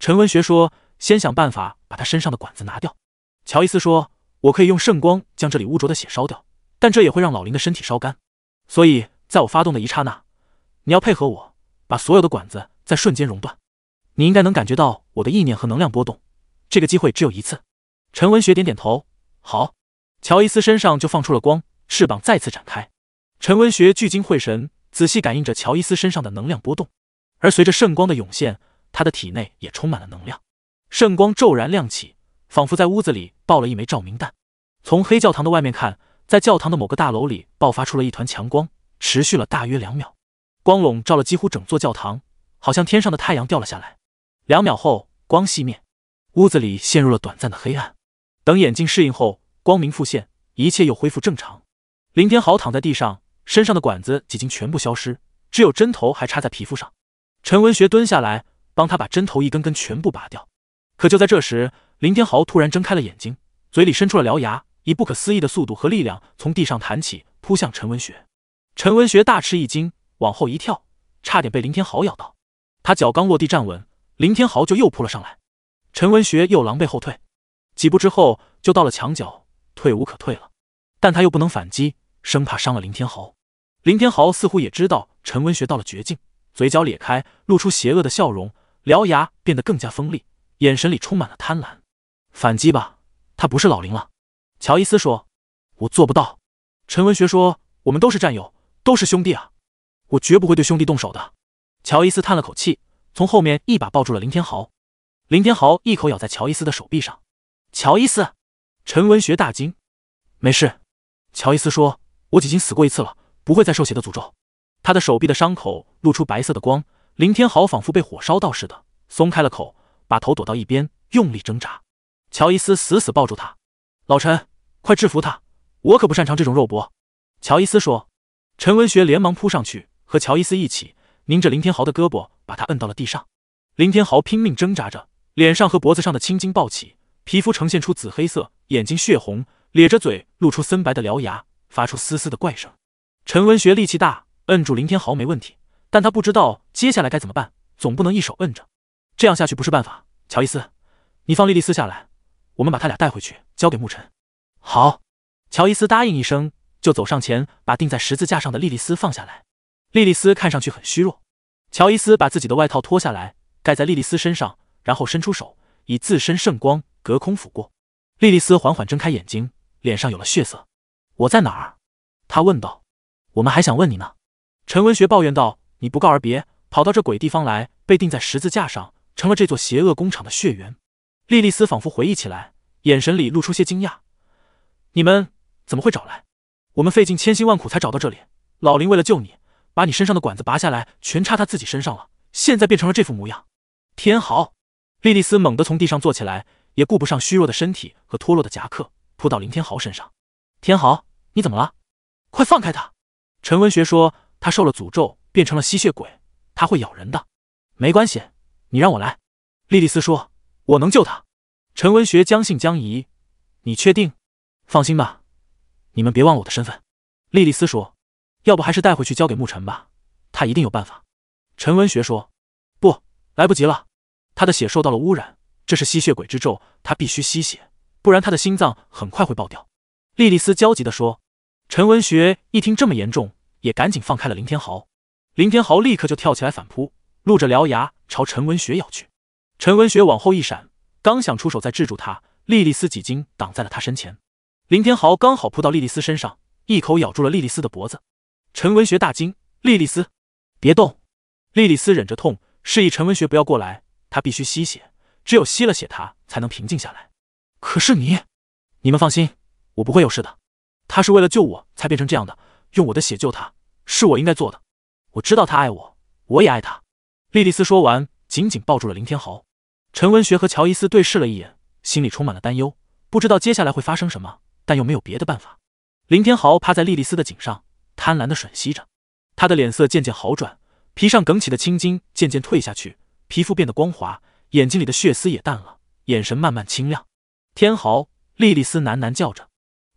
陈文学说：“先想办法把他身上的管子拿掉。”乔伊斯说：“我可以用圣光将这里污浊的血烧掉，但这也会让老林的身体烧干。所以在我发动的一刹那，你要配合我，把所有的管子在瞬间熔断。你应该能感觉到我的意念和能量波动。这个机会只有一次。”陈文学点点头：“好。”乔伊斯身上就放出了光，翅膀再次展开。陈文学聚精会神。仔细感应着乔伊斯身上的能量波动，而随着圣光的涌现，他的体内也充满了能量。圣光骤然亮起，仿佛在屋子里爆了一枚照明弹。从黑教堂的外面看，在教堂的某个大楼里爆发出了一团强光，持续了大约两秒。光笼罩了几乎整座教堂，好像天上的太阳掉了下来。两秒后，光熄灭，屋子里陷入了短暂的黑暗。等眼睛适应后，光明复现，一切又恢复正常。林天豪躺在地上。身上的管子已经全部消失，只有针头还插在皮肤上。陈文学蹲下来，帮他把针头一根根全部拔掉。可就在这时，林天豪突然睁开了眼睛，嘴里伸出了獠牙，以不可思议的速度和力量从地上弹起，扑向陈文学。陈文学大吃一惊，往后一跳，差点被林天豪咬到。他脚刚落地站稳，林天豪就又扑了上来。陈文学又狼狈后退几步之后，就到了墙角，退无可退了。但他又不能反击，生怕伤了林天豪。林天豪似乎也知道陈文学到了绝境，嘴角咧开，露出邪恶的笑容，獠牙变得更加锋利，眼神里充满了贪婪。反击吧，他不是老林了。乔伊斯说：“我做不到。”陈文学说：“我们都是战友，都是兄弟啊，我绝不会对兄弟动手的。”乔伊斯叹了口气，从后面一把抱住了林天豪。林天豪一口咬在乔伊斯的手臂上。乔伊斯，陈文学大惊：“没事。”乔伊斯说：“我已经死过一次了。”不会再受血的诅咒。他的手臂的伤口露出白色的光，林天豪仿佛被火烧到似的，松开了口，把头躲到一边，用力挣扎。乔伊斯死死抱住他，老陈，快制服他！我可不擅长这种肉搏。乔伊斯说。陈文学连忙扑上去，和乔伊斯一起拧着林天豪的胳膊，把他摁到了地上。林天豪拼命挣扎着，脸上和脖子上的青筋暴起，皮肤呈现出紫黑色，眼睛血红，咧着嘴露出森白的獠牙，发出嘶嘶的怪声。陈文学力气大，摁住林天豪没问题，但他不知道接下来该怎么办，总不能一手摁着，这样下去不是办法。乔伊斯，你放莉莉丝下来，我们把他俩带回去交给牧尘。好，乔伊斯答应一声，就走上前把钉在十字架上的莉莉丝放下来。莉莉丝看上去很虚弱，乔伊斯把自己的外套脱下来盖在莉莉丝身上，然后伸出手以自身圣光隔空抚过。莉莉丝缓缓睁开眼睛，脸上有了血色。我在哪儿？他问道。我们还想问你呢，陈文学抱怨道：“你不告而别，跑到这鬼地方来，被钉在十字架上，成了这座邪恶工厂的血源。”莉莉丝仿佛回忆起来，眼神里露出些惊讶：“你们怎么会找来？我们费尽千辛万苦才找到这里。老林为了救你，把你身上的管子拔下来，全插他自己身上了，现在变成了这副模样。”天豪，莉莉丝猛地从地上坐起来，也顾不上虚弱的身体和脱落的夹克，扑到林天豪身上：“天豪，你怎么了？快放开他！”陈文学说：“他受了诅咒，变成了吸血鬼，他会咬人的。”“没关系，你让我来。”莉莉丝说：“我能救他。”陈文学将信将疑：“你确定？”“放心吧，你们别忘了我的身份。”莉莉丝说：“要不还是带回去交给牧尘吧，他一定有办法。”陈文学说：“不，来不及了，他的血受到了污染，这是吸血鬼之咒，他必须吸血，不然他的心脏很快会爆掉。”莉莉丝焦急地说。陈文学一听这么严重，也赶紧放开了林天豪。林天豪立刻就跳起来反扑，露着獠牙朝陈文学咬去。陈文学往后一闪，刚想出手再制住他，莉莉丝几经挡在了他身前。林天豪刚好扑到莉莉丝身上，一口咬住了莉莉丝的脖子。陈文学大惊：“莉莉丝，别动！”莉莉丝忍着痛，示意陈文学不要过来，他必须吸血，只有吸了血，他才能平静下来。可是你，你们放心，我不会有事的。他是为了救我才变成这样的，用我的血救他，是我应该做的。我知道他爱我，我也爱他。莉莉丝说完，紧紧抱住了林天豪。陈文学和乔伊斯对视了一眼，心里充满了担忧，不知道接下来会发生什么，但又没有别的办法。林天豪趴在莉莉丝的颈上，贪婪的吮吸着，他的脸色渐渐好转，皮上梗起的青筋渐渐退下去，皮肤变得光滑，眼睛里的血丝也淡了，眼神慢慢清亮。天豪，莉莉丝喃喃叫着。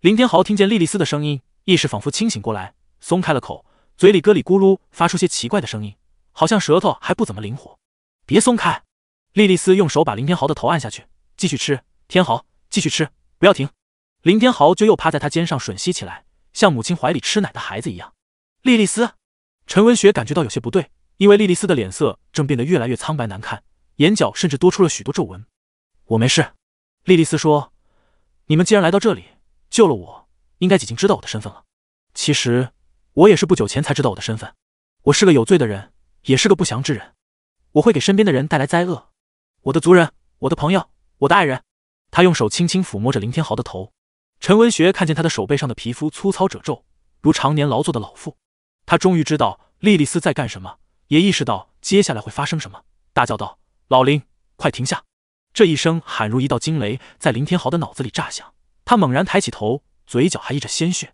林天豪听见莉莉丝的声音，意识仿佛清醒过来，松开了口，嘴里咯里咕噜发出些奇怪的声音，好像舌头还不怎么灵活。别松开！莉莉丝用手把林天豪的头按下去，继续吃。天豪，继续吃，不要停。林天豪就又趴在他肩上吮吸起来，像母亲怀里吃奶的孩子一样。莉莉丝，陈文雪感觉到有些不对，因为莉莉丝的脸色正变得越来越苍白难看，眼角甚至多出了许多皱纹。我没事，莉莉丝说。你们既然来到这里。救了我，应该已经知道我的身份了。其实我也是不久前才知道我的身份。我是个有罪的人，也是个不祥之人。我会给身边的人带来灾厄。我的族人，我的朋友，我的爱人。他用手轻轻抚摸着林天豪的头。陈文学看见他的手背上的皮肤粗糙褶皱，如常年劳作的老妇。他终于知道莉莉丝在干什么，也意识到接下来会发生什么，大叫道：“老林，快停下！”这一声喊如一道惊雷，在林天豪的脑子里炸响。他猛然抬起头，嘴角还溢着鲜血，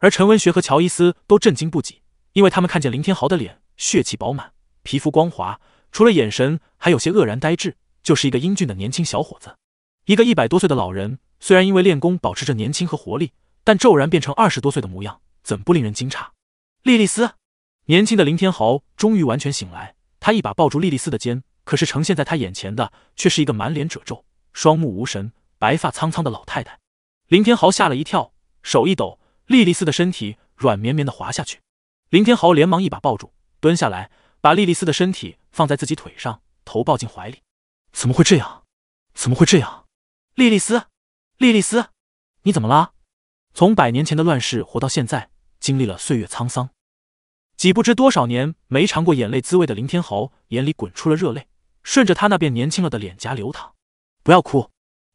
而陈文学和乔伊斯都震惊不已，因为他们看见林天豪的脸血气饱满，皮肤光滑，除了眼神还有些愕然呆滞，就是一个英俊的年轻小伙子。一个一百多岁的老人，虽然因为练功保持着年轻和活力，但骤然变成二十多岁的模样，怎不令人惊诧？莉莉丝，年轻的林天豪终于完全醒来，他一把抱住莉莉丝的肩，可是呈现在他眼前的却是一个满脸褶皱、双目无神、白发苍苍的老太太。林天豪吓了一跳，手一抖，莉莉丝的身体软绵绵的滑下去。林天豪连忙一把抱住，蹲下来，把莉莉丝的身体放在自己腿上，头抱进怀里。怎么会这样？怎么会这样？莉莉丝，莉莉丝，你怎么了？从百年前的乱世活到现在，经历了岁月沧桑，几不知多少年没尝过眼泪滋味的林天豪眼里滚出了热泪，顺着他那变年轻了的脸颊流淌。不要哭，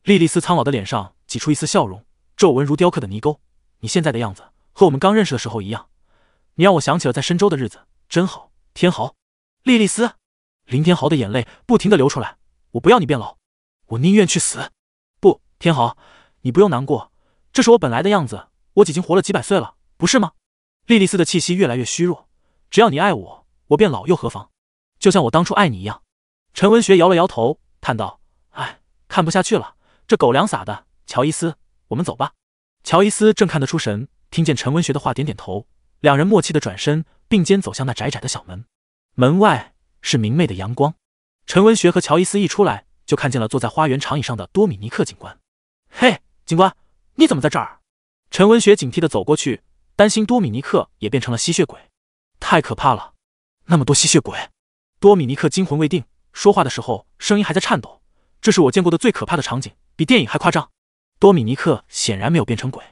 莉莉丝苍老的脸上挤出一丝笑容。皱纹如雕刻的泥沟，你现在的样子和我们刚认识的时候一样，你让我想起了在深州的日子，真好。天豪，莉莉丝，林天豪的眼泪不停的流出来，我不要你变老，我宁愿去死。不，天豪，你不用难过，这是我本来的样子，我已经活了几百岁了，不是吗？莉莉丝的气息越来越虚弱，只要你爱我，我变老又何妨？就像我当初爱你一样。陈文学摇了摇头，叹道：“哎，看不下去了，这狗粮撒的。”乔伊斯。我们走吧。乔伊斯正看得出神，听见陈文学的话，点点头。两人默契的转身，并肩走向那窄窄的小门。门外是明媚的阳光。陈文学和乔伊斯一出来，就看见了坐在花园长椅上的多米尼克警官。“嘿，警官，你怎么在这儿？”陈文学警惕的走过去，担心多米尼克也变成了吸血鬼，太可怕了。那么多吸血鬼！多米尼克惊魂未定，说话的时候声音还在颤抖。这是我见过的最可怕的场景，比电影还夸张。多米尼克显然没有变成鬼。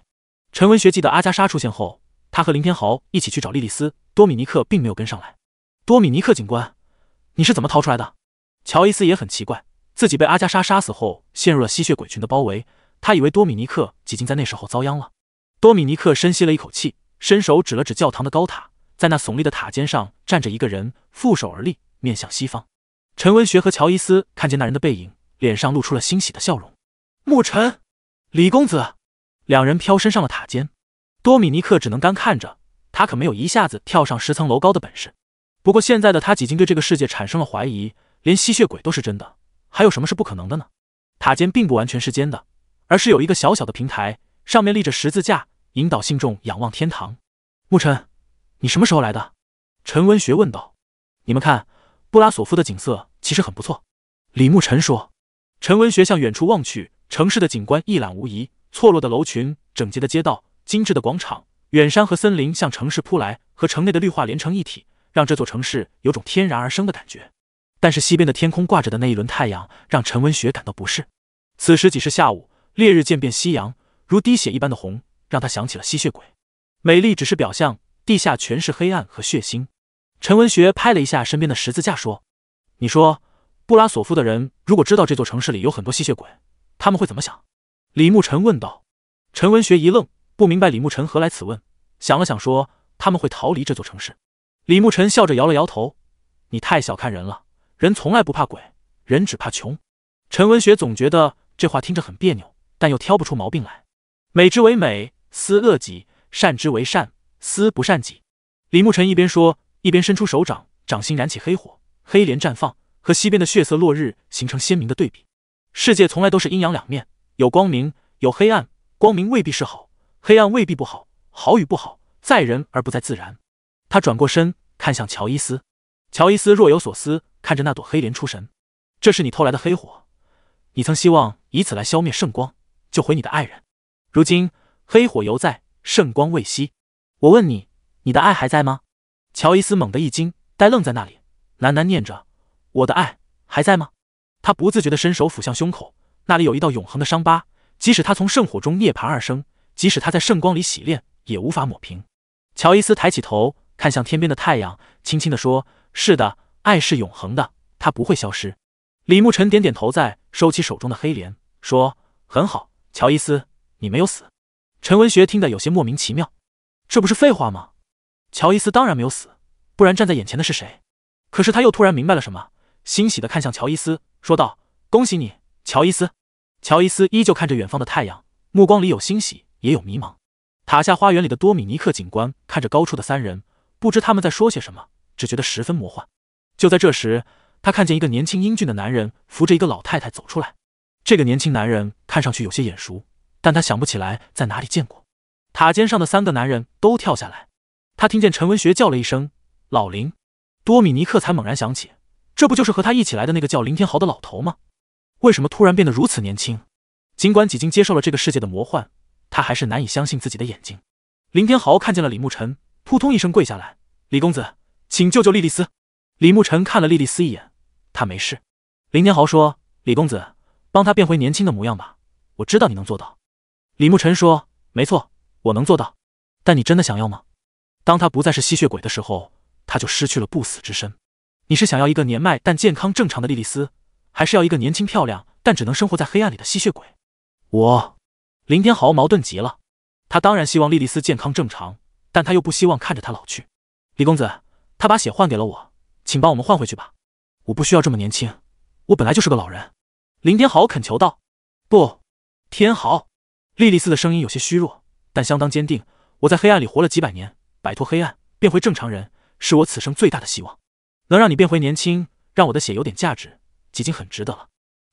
陈文学记得阿加莎出现后，他和林天豪一起去找莉莉丝，多米尼克并没有跟上来。多米尼克警官，你是怎么逃出来的？乔伊斯也很奇怪，自己被阿加莎杀死后，陷入了吸血鬼群的包围，他以为多米尼克已经在那时候遭殃了。多米尼克深吸了一口气，伸手指了指教堂的高塔，在那耸立的塔尖上站着一个人，负手而立，面向西方。陈文学和乔伊斯看见那人的背影，脸上露出了欣喜的笑容。牧尘。李公子，两人飘身上了塔尖，多米尼克只能干看着，他可没有一下子跳上十层楼高的本事。不过现在的他已经对这个世界产生了怀疑，连吸血鬼都是真的，还有什么是不可能的呢？塔尖并不完全是尖的，而是有一个小小的平台，上面立着十字架，引导信众仰望天堂。牧尘，你什么时候来的？陈文学问道。你们看，布拉索夫的景色其实很不错。李牧尘说。陈文学向远处望去。城市的景观一览无遗，错落的楼群、整洁的街道、精致的广场，远山和森林向城市扑来，和城内的绿化连成一体，让这座城市有种天然而生的感觉。但是西边的天空挂着的那一轮太阳，让陈文学感到不适。此时已是下午，烈日渐变夕阳，如滴血一般的红，让他想起了吸血鬼。美丽只是表象，地下全是黑暗和血腥。陈文学拍了一下身边的十字架，说：“你说，布拉索夫的人如果知道这座城市里有很多吸血鬼？”他们会怎么想？李牧尘问道。陈文学一愣，不明白李牧尘何来此问，想了想说：“他们会逃离这座城市。”李牧尘笑着摇了摇头：“你太小看人了，人从来不怕鬼，人只怕穷。”陈文学总觉得这话听着很别扭，但又挑不出毛病来。美之为美，思恶己；善之为善，思不善己。李牧尘一边说，一边伸出手掌，掌心燃起黑火，黑莲绽放，和西边的血色落日形成鲜明的对比。世界从来都是阴阳两面，有光明，有黑暗。光明未必是好，黑暗未必不好。好与不好，在人而不在自然。他转过身，看向乔伊斯。乔伊斯若有所思，看着那朵黑莲出神。这是你偷来的黑火，你曾希望以此来消灭圣光，救回你的爱人。如今黑火犹在，圣光未息。我问你，你的爱还在吗？乔伊斯猛地一惊，呆愣在那里，喃喃念着：“我的爱还在吗？”他不自觉地伸手抚向胸口，那里有一道永恒的伤疤。即使他从圣火中涅槃而生，即使他在圣光里洗炼，也无法抹平。乔伊斯抬起头，看向天边的太阳，轻轻地说：“是的，爱是永恒的，它不会消失。”李牧尘点点头，在收起手中的黑莲，说：“很好，乔伊斯，你没有死。”陈文学听得有些莫名其妙：“这不是废话吗？”乔伊斯当然没有死，不然站在眼前的是谁？可是他又突然明白了什么，欣喜地看向乔伊斯。说道：“恭喜你，乔伊斯。”乔伊斯依旧看着远方的太阳，目光里有欣喜，也有迷茫。塔下花园里的多米尼克警官看着高处的三人，不知他们在说些什么，只觉得十分魔幻。就在这时，他看见一个年轻英俊的男人扶着一个老太太走出来。这个年轻男人看上去有些眼熟，但他想不起来在哪里见过。塔尖上的三个男人都跳下来，他听见陈文学叫了一声“老林”，多米尼克才猛然想起。这不就是和他一起来的那个叫林天豪的老头吗？为什么突然变得如此年轻？尽管几经接受了这个世界的魔幻，他还是难以相信自己的眼睛。林天豪看见了李牧尘，扑通一声跪下来：“李公子，请救救莉莉丝！”李牧尘看了莉莉丝一眼，他没事。林天豪说：“李公子，帮他变回年轻的模样吧，我知道你能做到。”李牧尘说：“没错，我能做到。但你真的想要吗？当他不再是吸血鬼的时候，他就失去了不死之身。”你是想要一个年迈但健康正常的莉莉丝，还是要一个年轻漂亮但只能生活在黑暗里的吸血鬼？我，林天豪矛盾极了。他当然希望莉莉丝健康正常，但他又不希望看着她老去。李公子，他把血换给了我，请帮我们换回去吧。我不需要这么年轻，我本来就是个老人。林天豪恳求道。不，天豪，莉莉丝的声音有些虚弱，但相当坚定。我在黑暗里活了几百年，摆脱黑暗，变回正常人，是我此生最大的希望。能让你变回年轻，让我的血有点价值，已经很值得了。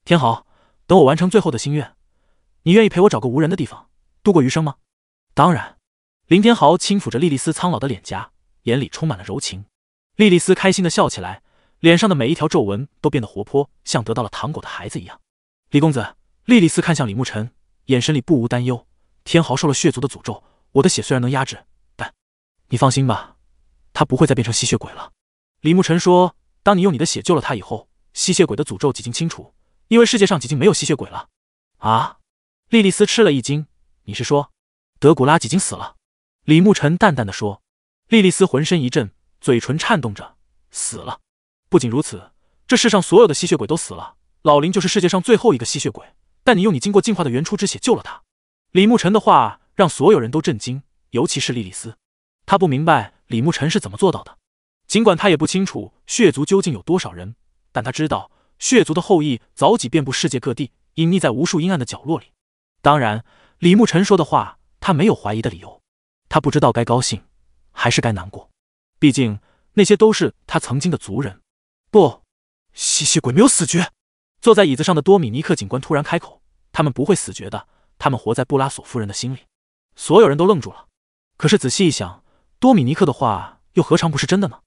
天豪，等我完成最后的心愿，你愿意陪我找个无人的地方度过余生吗？当然。林天豪轻抚着莉莉丝苍老的脸颊，眼里充满了柔情。莉莉丝开心的笑起来，脸上的每一条皱纹都变得活泼，像得到了糖果的孩子一样。李公子，莉莉丝看向李牧晨，眼神里不无担忧。天豪受了血族的诅咒，我的血虽然能压制，但你放心吧，他不会再变成吸血鬼了。李牧尘说：“当你用你的血救了他以后，吸血鬼的诅咒几经清除，因为世界上已经没有吸血鬼了。”啊！莉莉丝吃了一惊。“你是说，德古拉已经死了？”李牧尘淡淡的说。莉莉丝浑身一震，嘴唇颤动着：“死了！不仅如此，这世上所有的吸血鬼都死了。老林就是世界上最后一个吸血鬼，但你用你经过进化的原初之血救了他。”李牧尘的话让所有人都震惊，尤其是莉莉丝，他不明白李牧尘是怎么做到的。尽管他也不清楚血族究竟有多少人，但他知道血族的后裔早已遍布世界各地，隐匿在无数阴暗的角落里。当然，李牧尘说的话，他没有怀疑的理由。他不知道该高兴还是该难过，毕竟那些都是他曾经的族人。不，吸血鬼没有死绝。坐在椅子上的多米尼克警官突然开口：“他们不会死绝的，他们活在布拉索夫人的心里。”所有人都愣住了。可是仔细一想，多米尼克的话又何尝不是真的呢？